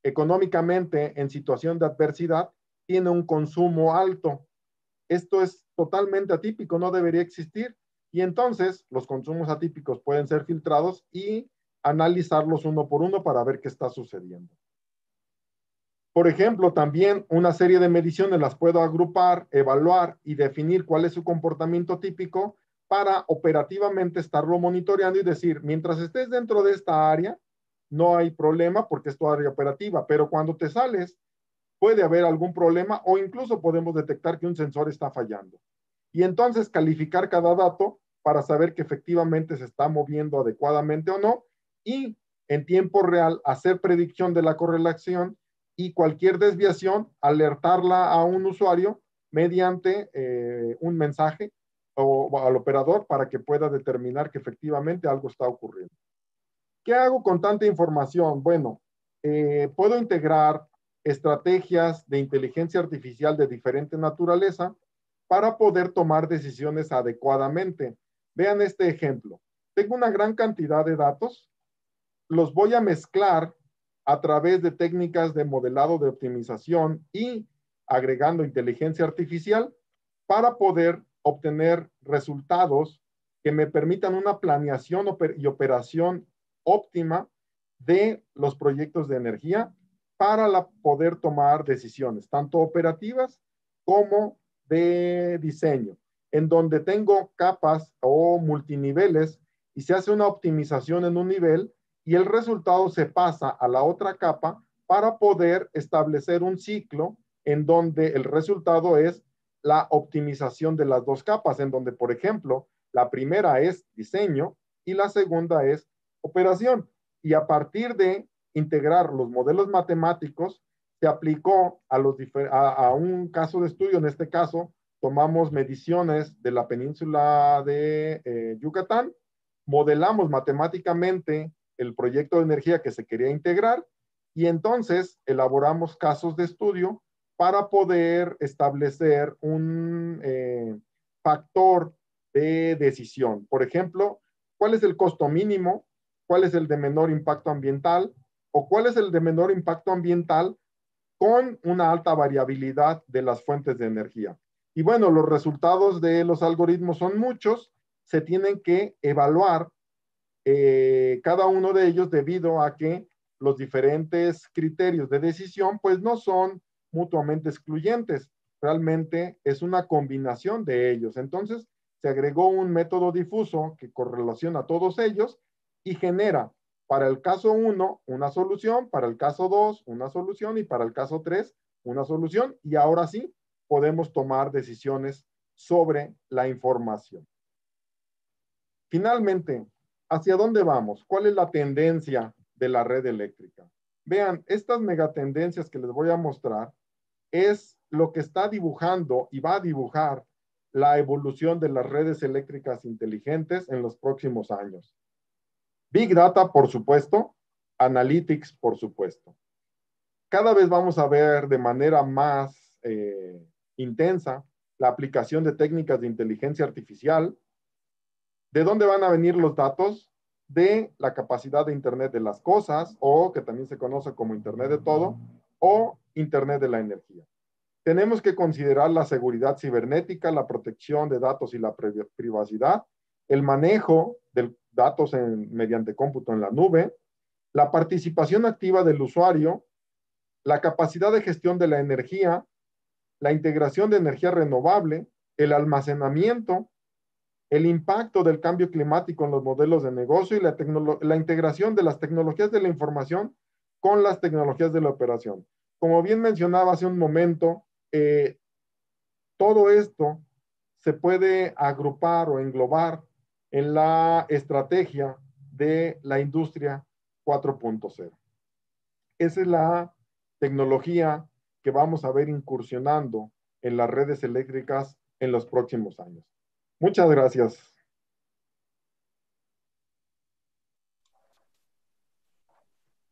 económicamente en situación de adversidad, tiene un consumo alto. Esto es totalmente atípico, no debería existir. Y entonces los consumos atípicos pueden ser filtrados y analizarlos uno por uno para ver qué está sucediendo. Por ejemplo, también una serie de mediciones las puedo agrupar, evaluar y definir cuál es su comportamiento típico para operativamente estarlo monitoreando y decir, mientras estés dentro de esta área, no hay problema porque es tu área operativa, pero cuando te sales, puede haber algún problema o incluso podemos detectar que un sensor está fallando. Y entonces calificar cada dato para saber que efectivamente se está moviendo adecuadamente o no y en tiempo real hacer predicción de la correlación y cualquier desviación alertarla a un usuario mediante eh, un mensaje o al operador para que pueda determinar que efectivamente algo está ocurriendo. ¿Qué hago con tanta información? Bueno, eh, puedo integrar estrategias de inteligencia artificial de diferente naturaleza para poder tomar decisiones adecuadamente. Vean este ejemplo. Tengo una gran cantidad de datos, los voy a mezclar a través de técnicas de modelado de optimización y agregando inteligencia artificial para poder obtener resultados que me permitan una planeación y operación óptima de los proyectos de energía para poder tomar decisiones, tanto operativas como de diseño, en donde tengo capas o multiniveles y se hace una optimización en un nivel y el resultado se pasa a la otra capa para poder establecer un ciclo en donde el resultado es la optimización de las dos capas, en donde, por ejemplo, la primera es diseño y la segunda es operación. Y a partir de integrar los modelos matemáticos, se aplicó a, un caso de estudio, en este caso, tomamos mediciones de la península de eh, Yucatán, modelamos matemáticamente el proyecto de energía que se quería integrar y entonces elaboramos casos de estudio para poder establecer un eh, factor de decisión. Por ejemplo, ¿cuál es el costo mínimo? ¿Cuál es el de menor impacto ambiental? ¿O cuál es el de menor impacto ambiental con una alta variabilidad de las fuentes de energía? Y bueno, los resultados de los algoritmos son muchos. Se tienen que evaluar eh, cada uno de ellos debido a que los diferentes criterios de decisión pues no son mutuamente excluyentes, realmente es una combinación de ellos. Entonces, se agregó un método difuso que correlaciona a todos ellos y genera para el caso 1 una solución, para el caso 2 una solución y para el caso 3 una solución. Y ahora sí podemos tomar decisiones sobre la información. Finalmente, ¿hacia dónde vamos? ¿Cuál es la tendencia de la red eléctrica? Vean, estas megatendencias que les voy a mostrar es lo que está dibujando y va a dibujar la evolución de las redes eléctricas inteligentes en los próximos años. Big Data, por supuesto, Analytics, por supuesto. Cada vez vamos a ver de manera más eh, intensa la aplicación de técnicas de inteligencia artificial. ¿De dónde van a venir los datos? De la capacidad de Internet de las cosas, o que también se conoce como Internet de todo, o Internet de la energía. Tenemos que considerar la seguridad cibernética, la protección de datos y la privacidad, el manejo de datos mediante cómputo en la nube, la participación activa del usuario, la capacidad de gestión de la energía, la integración de energía renovable, el almacenamiento, el impacto del cambio climático en los modelos de negocio y la integración de las tecnologías de la información con las tecnologías de la operación como bien mencionaba hace un momento, eh, todo esto se puede agrupar o englobar en la estrategia de la industria 4.0. Esa es la tecnología que vamos a ver incursionando en las redes eléctricas en los próximos años. Muchas gracias.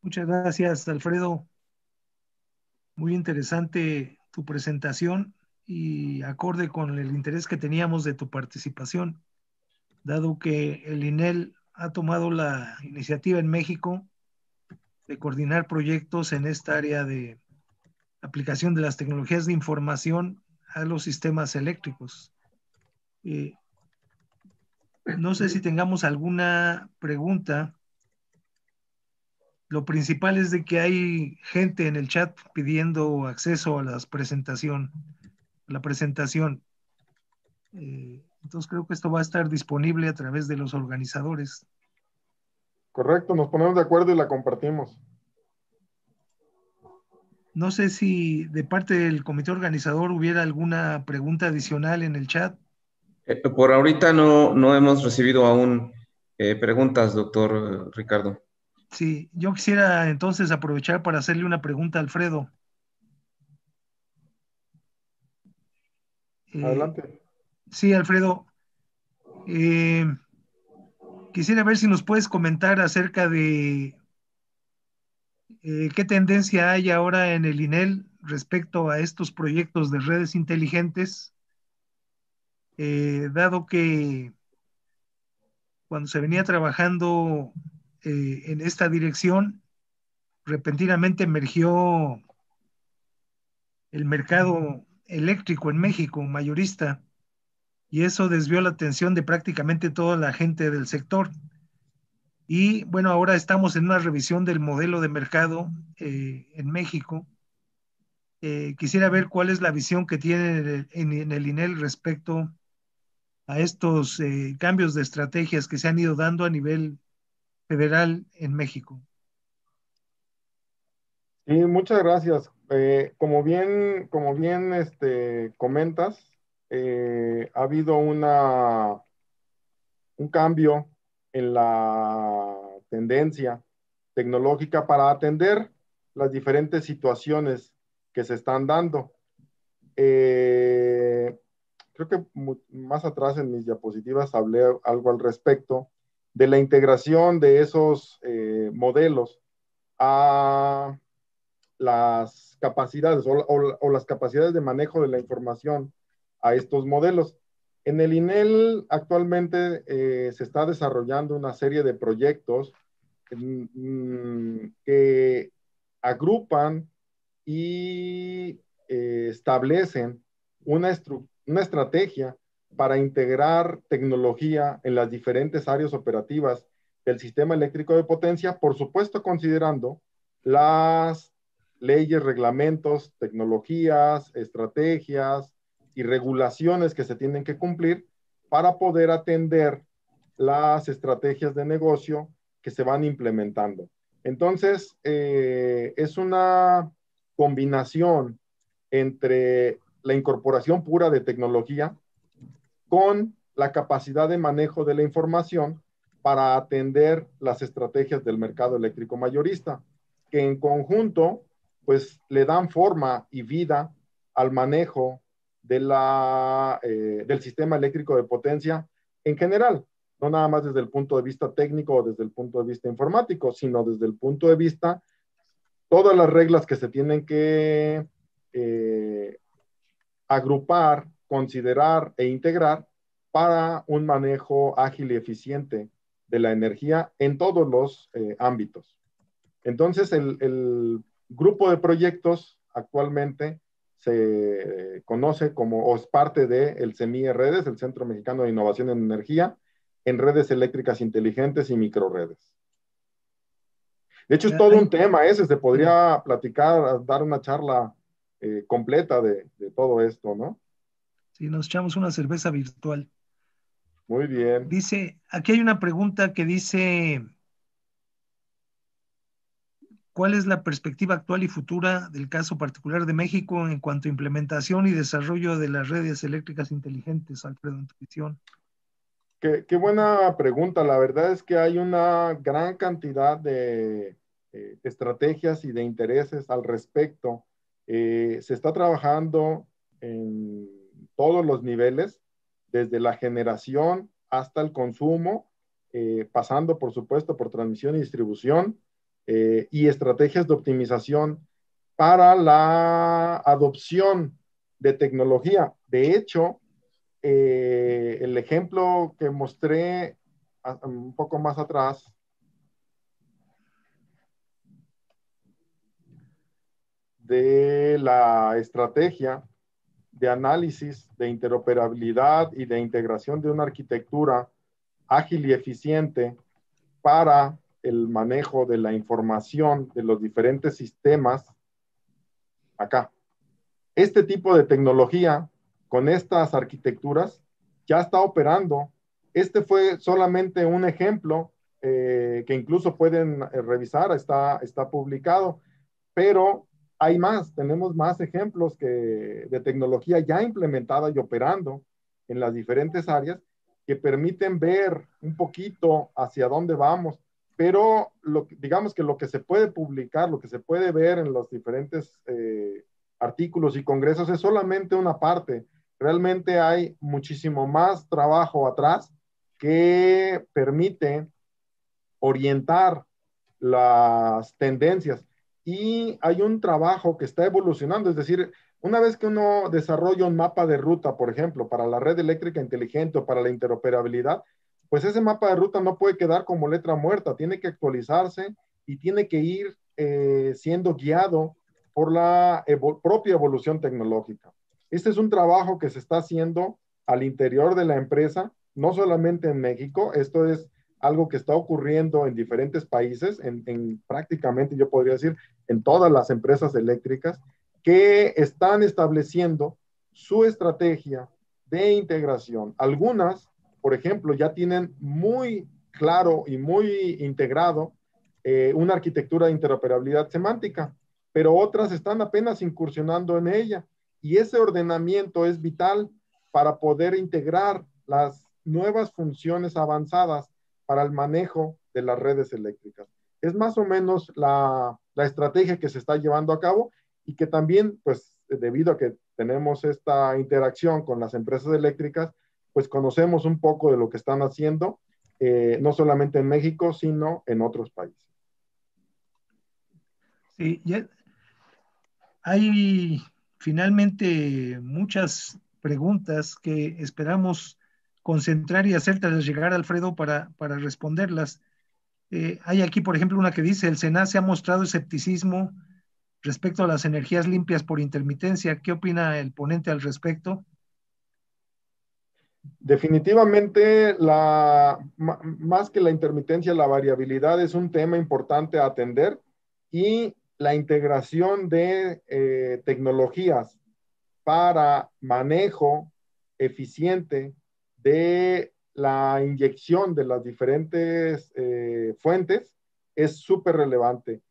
Muchas gracias, Alfredo. Muy interesante tu presentación y acorde con el interés que teníamos de tu participación, dado que el INEL ha tomado la iniciativa en México de coordinar proyectos en esta área de aplicación de las tecnologías de información a los sistemas eléctricos. Eh, no sé si tengamos alguna pregunta lo principal es de que hay gente en el chat pidiendo acceso a, la presentación, la eh, presentación. entonces creo que esto va a estar disponible a través de los organizadores. Correcto, nos ponemos de acuerdo y la compartimos. No sé si de parte del comité organizador hubiera alguna pregunta adicional en el chat. Eh, por ahorita no, no hemos recibido aún eh, preguntas, doctor Ricardo. Sí, yo quisiera entonces aprovechar para hacerle una pregunta a Alfredo. Eh, Adelante. Sí, Alfredo. Eh, quisiera ver si nos puedes comentar acerca de eh, qué tendencia hay ahora en el INEL respecto a estos proyectos de redes inteligentes, dado que cuando se venía trabajando eh, en esta dirección, repentinamente emergió el mercado eléctrico en México, mayorista, y eso desvió la atención de prácticamente toda la gente del sector. Y bueno, ahora estamos en una revisión del modelo de mercado eh, en México. Eh, quisiera ver cuál es la visión que tiene en el, INEL respecto a estos cambios de estrategias que se han ido dando a nivel federal en México. Sí, muchas gracias. Eh, como bien, como bien este, comentas, eh, ha habido una, un cambio en la tendencia tecnológica para atender las diferentes situaciones que se están dando. Eh, creo que más atrás en mis diapositivas hablé algo al respecto de la integración de esos eh, modelos a las capacidades o, las capacidades de manejo de la información a estos modelos. En el INEL actualmente eh, se está desarrollando una serie de proyectos mm, que agrupan y eh, establecen una, una estrategia para integrar tecnología en las diferentes áreas operativas del sistema eléctrico de potencia, por supuesto considerando las leyes, reglamentos, tecnologías, estrategias y regulaciones que se tienen que cumplir para poder atender las estrategias de negocio que se van implementando. Entonces, eh, es una combinación entre la incorporación pura de tecnología, con la capacidad de manejo de la información para atender las estrategias del mercado eléctrico mayorista, que en conjunto pues le dan forma y vida al manejo de la, eh, del sistema eléctrico de potencia en general, no nada más desde el punto de vista técnico o desde el punto de vista informático, sino desde el punto de vista todas las reglas que se tienen que eh, agrupar considerar e integrar para un manejo ágil y eficiente de la energía en todos los eh, ámbitos. Entonces, el, grupo de proyectos actualmente se conoce como o es parte de el CEMIE Redes, el Centro Mexicano de Innovación en Energía, en redes eléctricas inteligentes y microredes. De hecho, es todo un tema ese, se podría platicar, dar una charla eh, completa de, todo esto, ¿no? y nos echamos una cerveza virtual. Muy bien. Dice, aquí hay una pregunta que dice, ¿cuál es la perspectiva actual y futura del caso particular de México en cuanto a implementación y desarrollo de las redes eléctricas inteligentes, Alfredo, en tu Qué, buena pregunta. La verdad es que hay una gran cantidad de eh, estrategias y de intereses al respecto. Eh, se está trabajando en todos los niveles, desde la generación hasta el consumo, eh, pasando por supuesto por transmisión y distribución eh, y estrategias de optimización para la adopción de tecnología. De hecho, eh, el ejemplo que mostré ah, un poco más atrás, de la estrategia de análisis de interoperabilidad y de integración de una arquitectura ágil y eficiente para el manejo de la información de los diferentes sistemas acá. Este tipo de tecnología con estas arquitecturas ya está operando. Este fue solamente un ejemplo eh, que incluso pueden eh, revisar, está, está publicado, pero hay más, tenemos más ejemplos que, de tecnología ya implementada y operando en las diferentes áreas que permiten ver un poquito hacia dónde vamos, pero lo, digamos que lo que se puede publicar, lo que se puede ver en los diferentes eh, artículos y congresos es solamente una parte. Realmente hay muchísimo más trabajo atrás que permite orientar las tendencias y hay un trabajo que está evolucionando, es decir, una vez que uno desarrolla un mapa de ruta, por ejemplo, para la red eléctrica inteligente o para la interoperabilidad, pues ese mapa de ruta no puede quedar como letra muerta, tiene que actualizarse y tiene que ir eh, siendo guiado por la propia evolución tecnológica. Este es un trabajo que se está haciendo al interior de la empresa, no solamente en México, esto es algo que está ocurriendo en diferentes países, en, prácticamente yo podría decir en todas las empresas eléctricas, que están estableciendo su estrategia de integración. Algunas, por ejemplo, ya tienen muy claro y muy integrado eh, una arquitectura de interoperabilidad semántica, pero otras están apenas incursionando en ella. Y ese ordenamiento es vital para poder integrar las nuevas funciones avanzadas para el manejo de las redes eléctricas. Es más o menos la, la estrategia que se está llevando a cabo y que también, pues, debido a que tenemos esta interacción con las empresas eléctricas, pues conocemos un poco de lo que están haciendo, eh, no solamente en México, sino en otros países. Sí, hay finalmente muchas preguntas que esperamos concentrar y tras llegar, Alfredo, para, para responderlas. Eh, hay aquí, por ejemplo, una que dice, el SENA se ha mostrado escepticismo respecto a las energías limpias por intermitencia. ¿Qué opina el ponente al respecto? Definitivamente, la, más que la intermitencia, la variabilidad es un tema importante a atender y la integración de eh, tecnologías para manejo eficiente de la inyección de las diferentes eh, fuentes es súper relevante.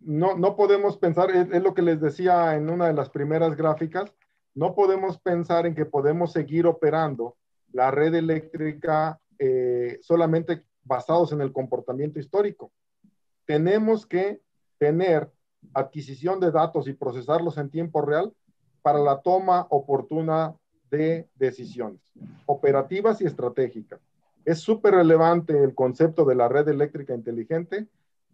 No, no podemos pensar, es, lo que les decía en una de las primeras gráficas, no podemos pensar en que podemos seguir operando la red eléctrica eh, solamente basados en el comportamiento histórico. Tenemos que tener adquisición de datos y procesarlos en tiempo real para la toma oportuna de decisiones operativas y estratégicas. Es súper relevante el concepto de la red eléctrica inteligente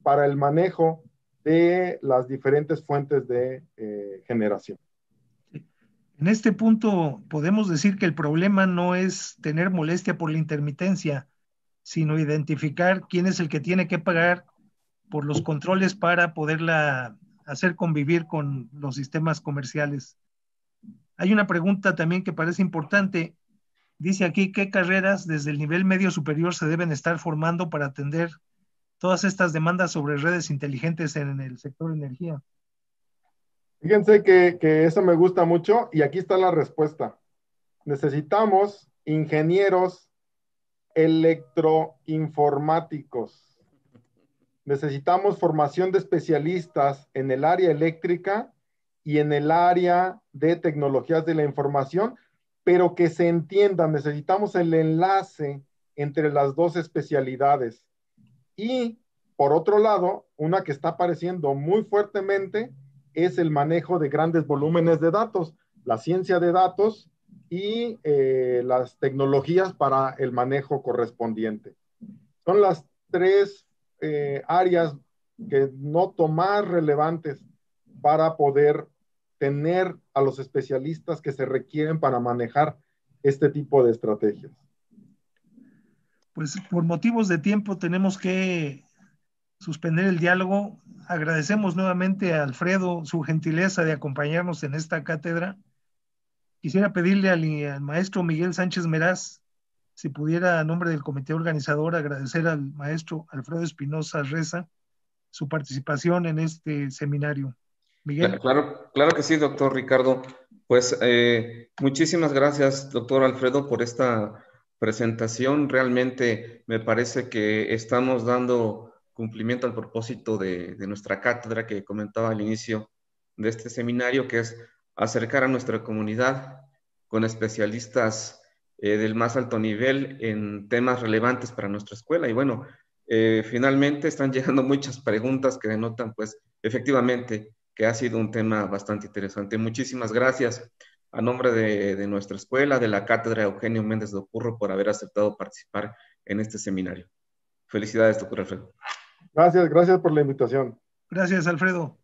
para el manejo de las diferentes fuentes de eh, generación. En este punto podemos decir que el problema no es tener molestia por la intermitencia, sino identificar quién es el que tiene que pagar por los controles para poderla hacer convivir con los sistemas comerciales hay una pregunta también que parece importante. Dice aquí, ¿qué carreras desde el nivel medio superior se deben estar formando para atender todas estas demandas sobre redes inteligentes en el sector energía? Fíjense que, que eso me gusta mucho y aquí está la respuesta. Necesitamos ingenieros electroinformáticos. Necesitamos formación de especialistas en el área eléctrica y en el área de tecnologías de la información, pero que se entienda, necesitamos el enlace entre las dos especialidades. Y por otro lado, una que está apareciendo muy fuertemente es el manejo de grandes volúmenes de datos, la ciencia de datos y eh, las tecnologías para el manejo correspondiente. Son las tres eh, áreas que noto más relevantes para poder tener a los especialistas que se requieren para manejar este tipo de estrategias? Pues por motivos de tiempo tenemos que suspender el diálogo. Agradecemos nuevamente a Alfredo su gentileza de acompañarnos en esta cátedra. Quisiera pedirle al, al maestro Miguel Sánchez Meraz si pudiera a nombre del comité organizador agradecer al maestro Alfredo Espinosa Reza su participación en este seminario. Claro, claro que sí, doctor Ricardo. Pues eh, muchísimas gracias, doctor Alfredo, por esta presentación. Realmente me parece que estamos dando cumplimiento al propósito de, nuestra cátedra que comentaba al inicio de este seminario, que es acercar a nuestra comunidad con especialistas eh, del más alto nivel en temas relevantes para nuestra escuela. Y bueno, eh, finalmente están llegando muchas preguntas que denotan, pues, efectivamente, que ha sido un tema bastante interesante. Muchísimas gracias a nombre de, nuestra escuela, de la Cátedra Eugenio Méndez de Ocurro, por haber aceptado participar en este seminario. Felicidades, doctor Alfredo. Gracias, gracias por la invitación. Gracias, Alfredo.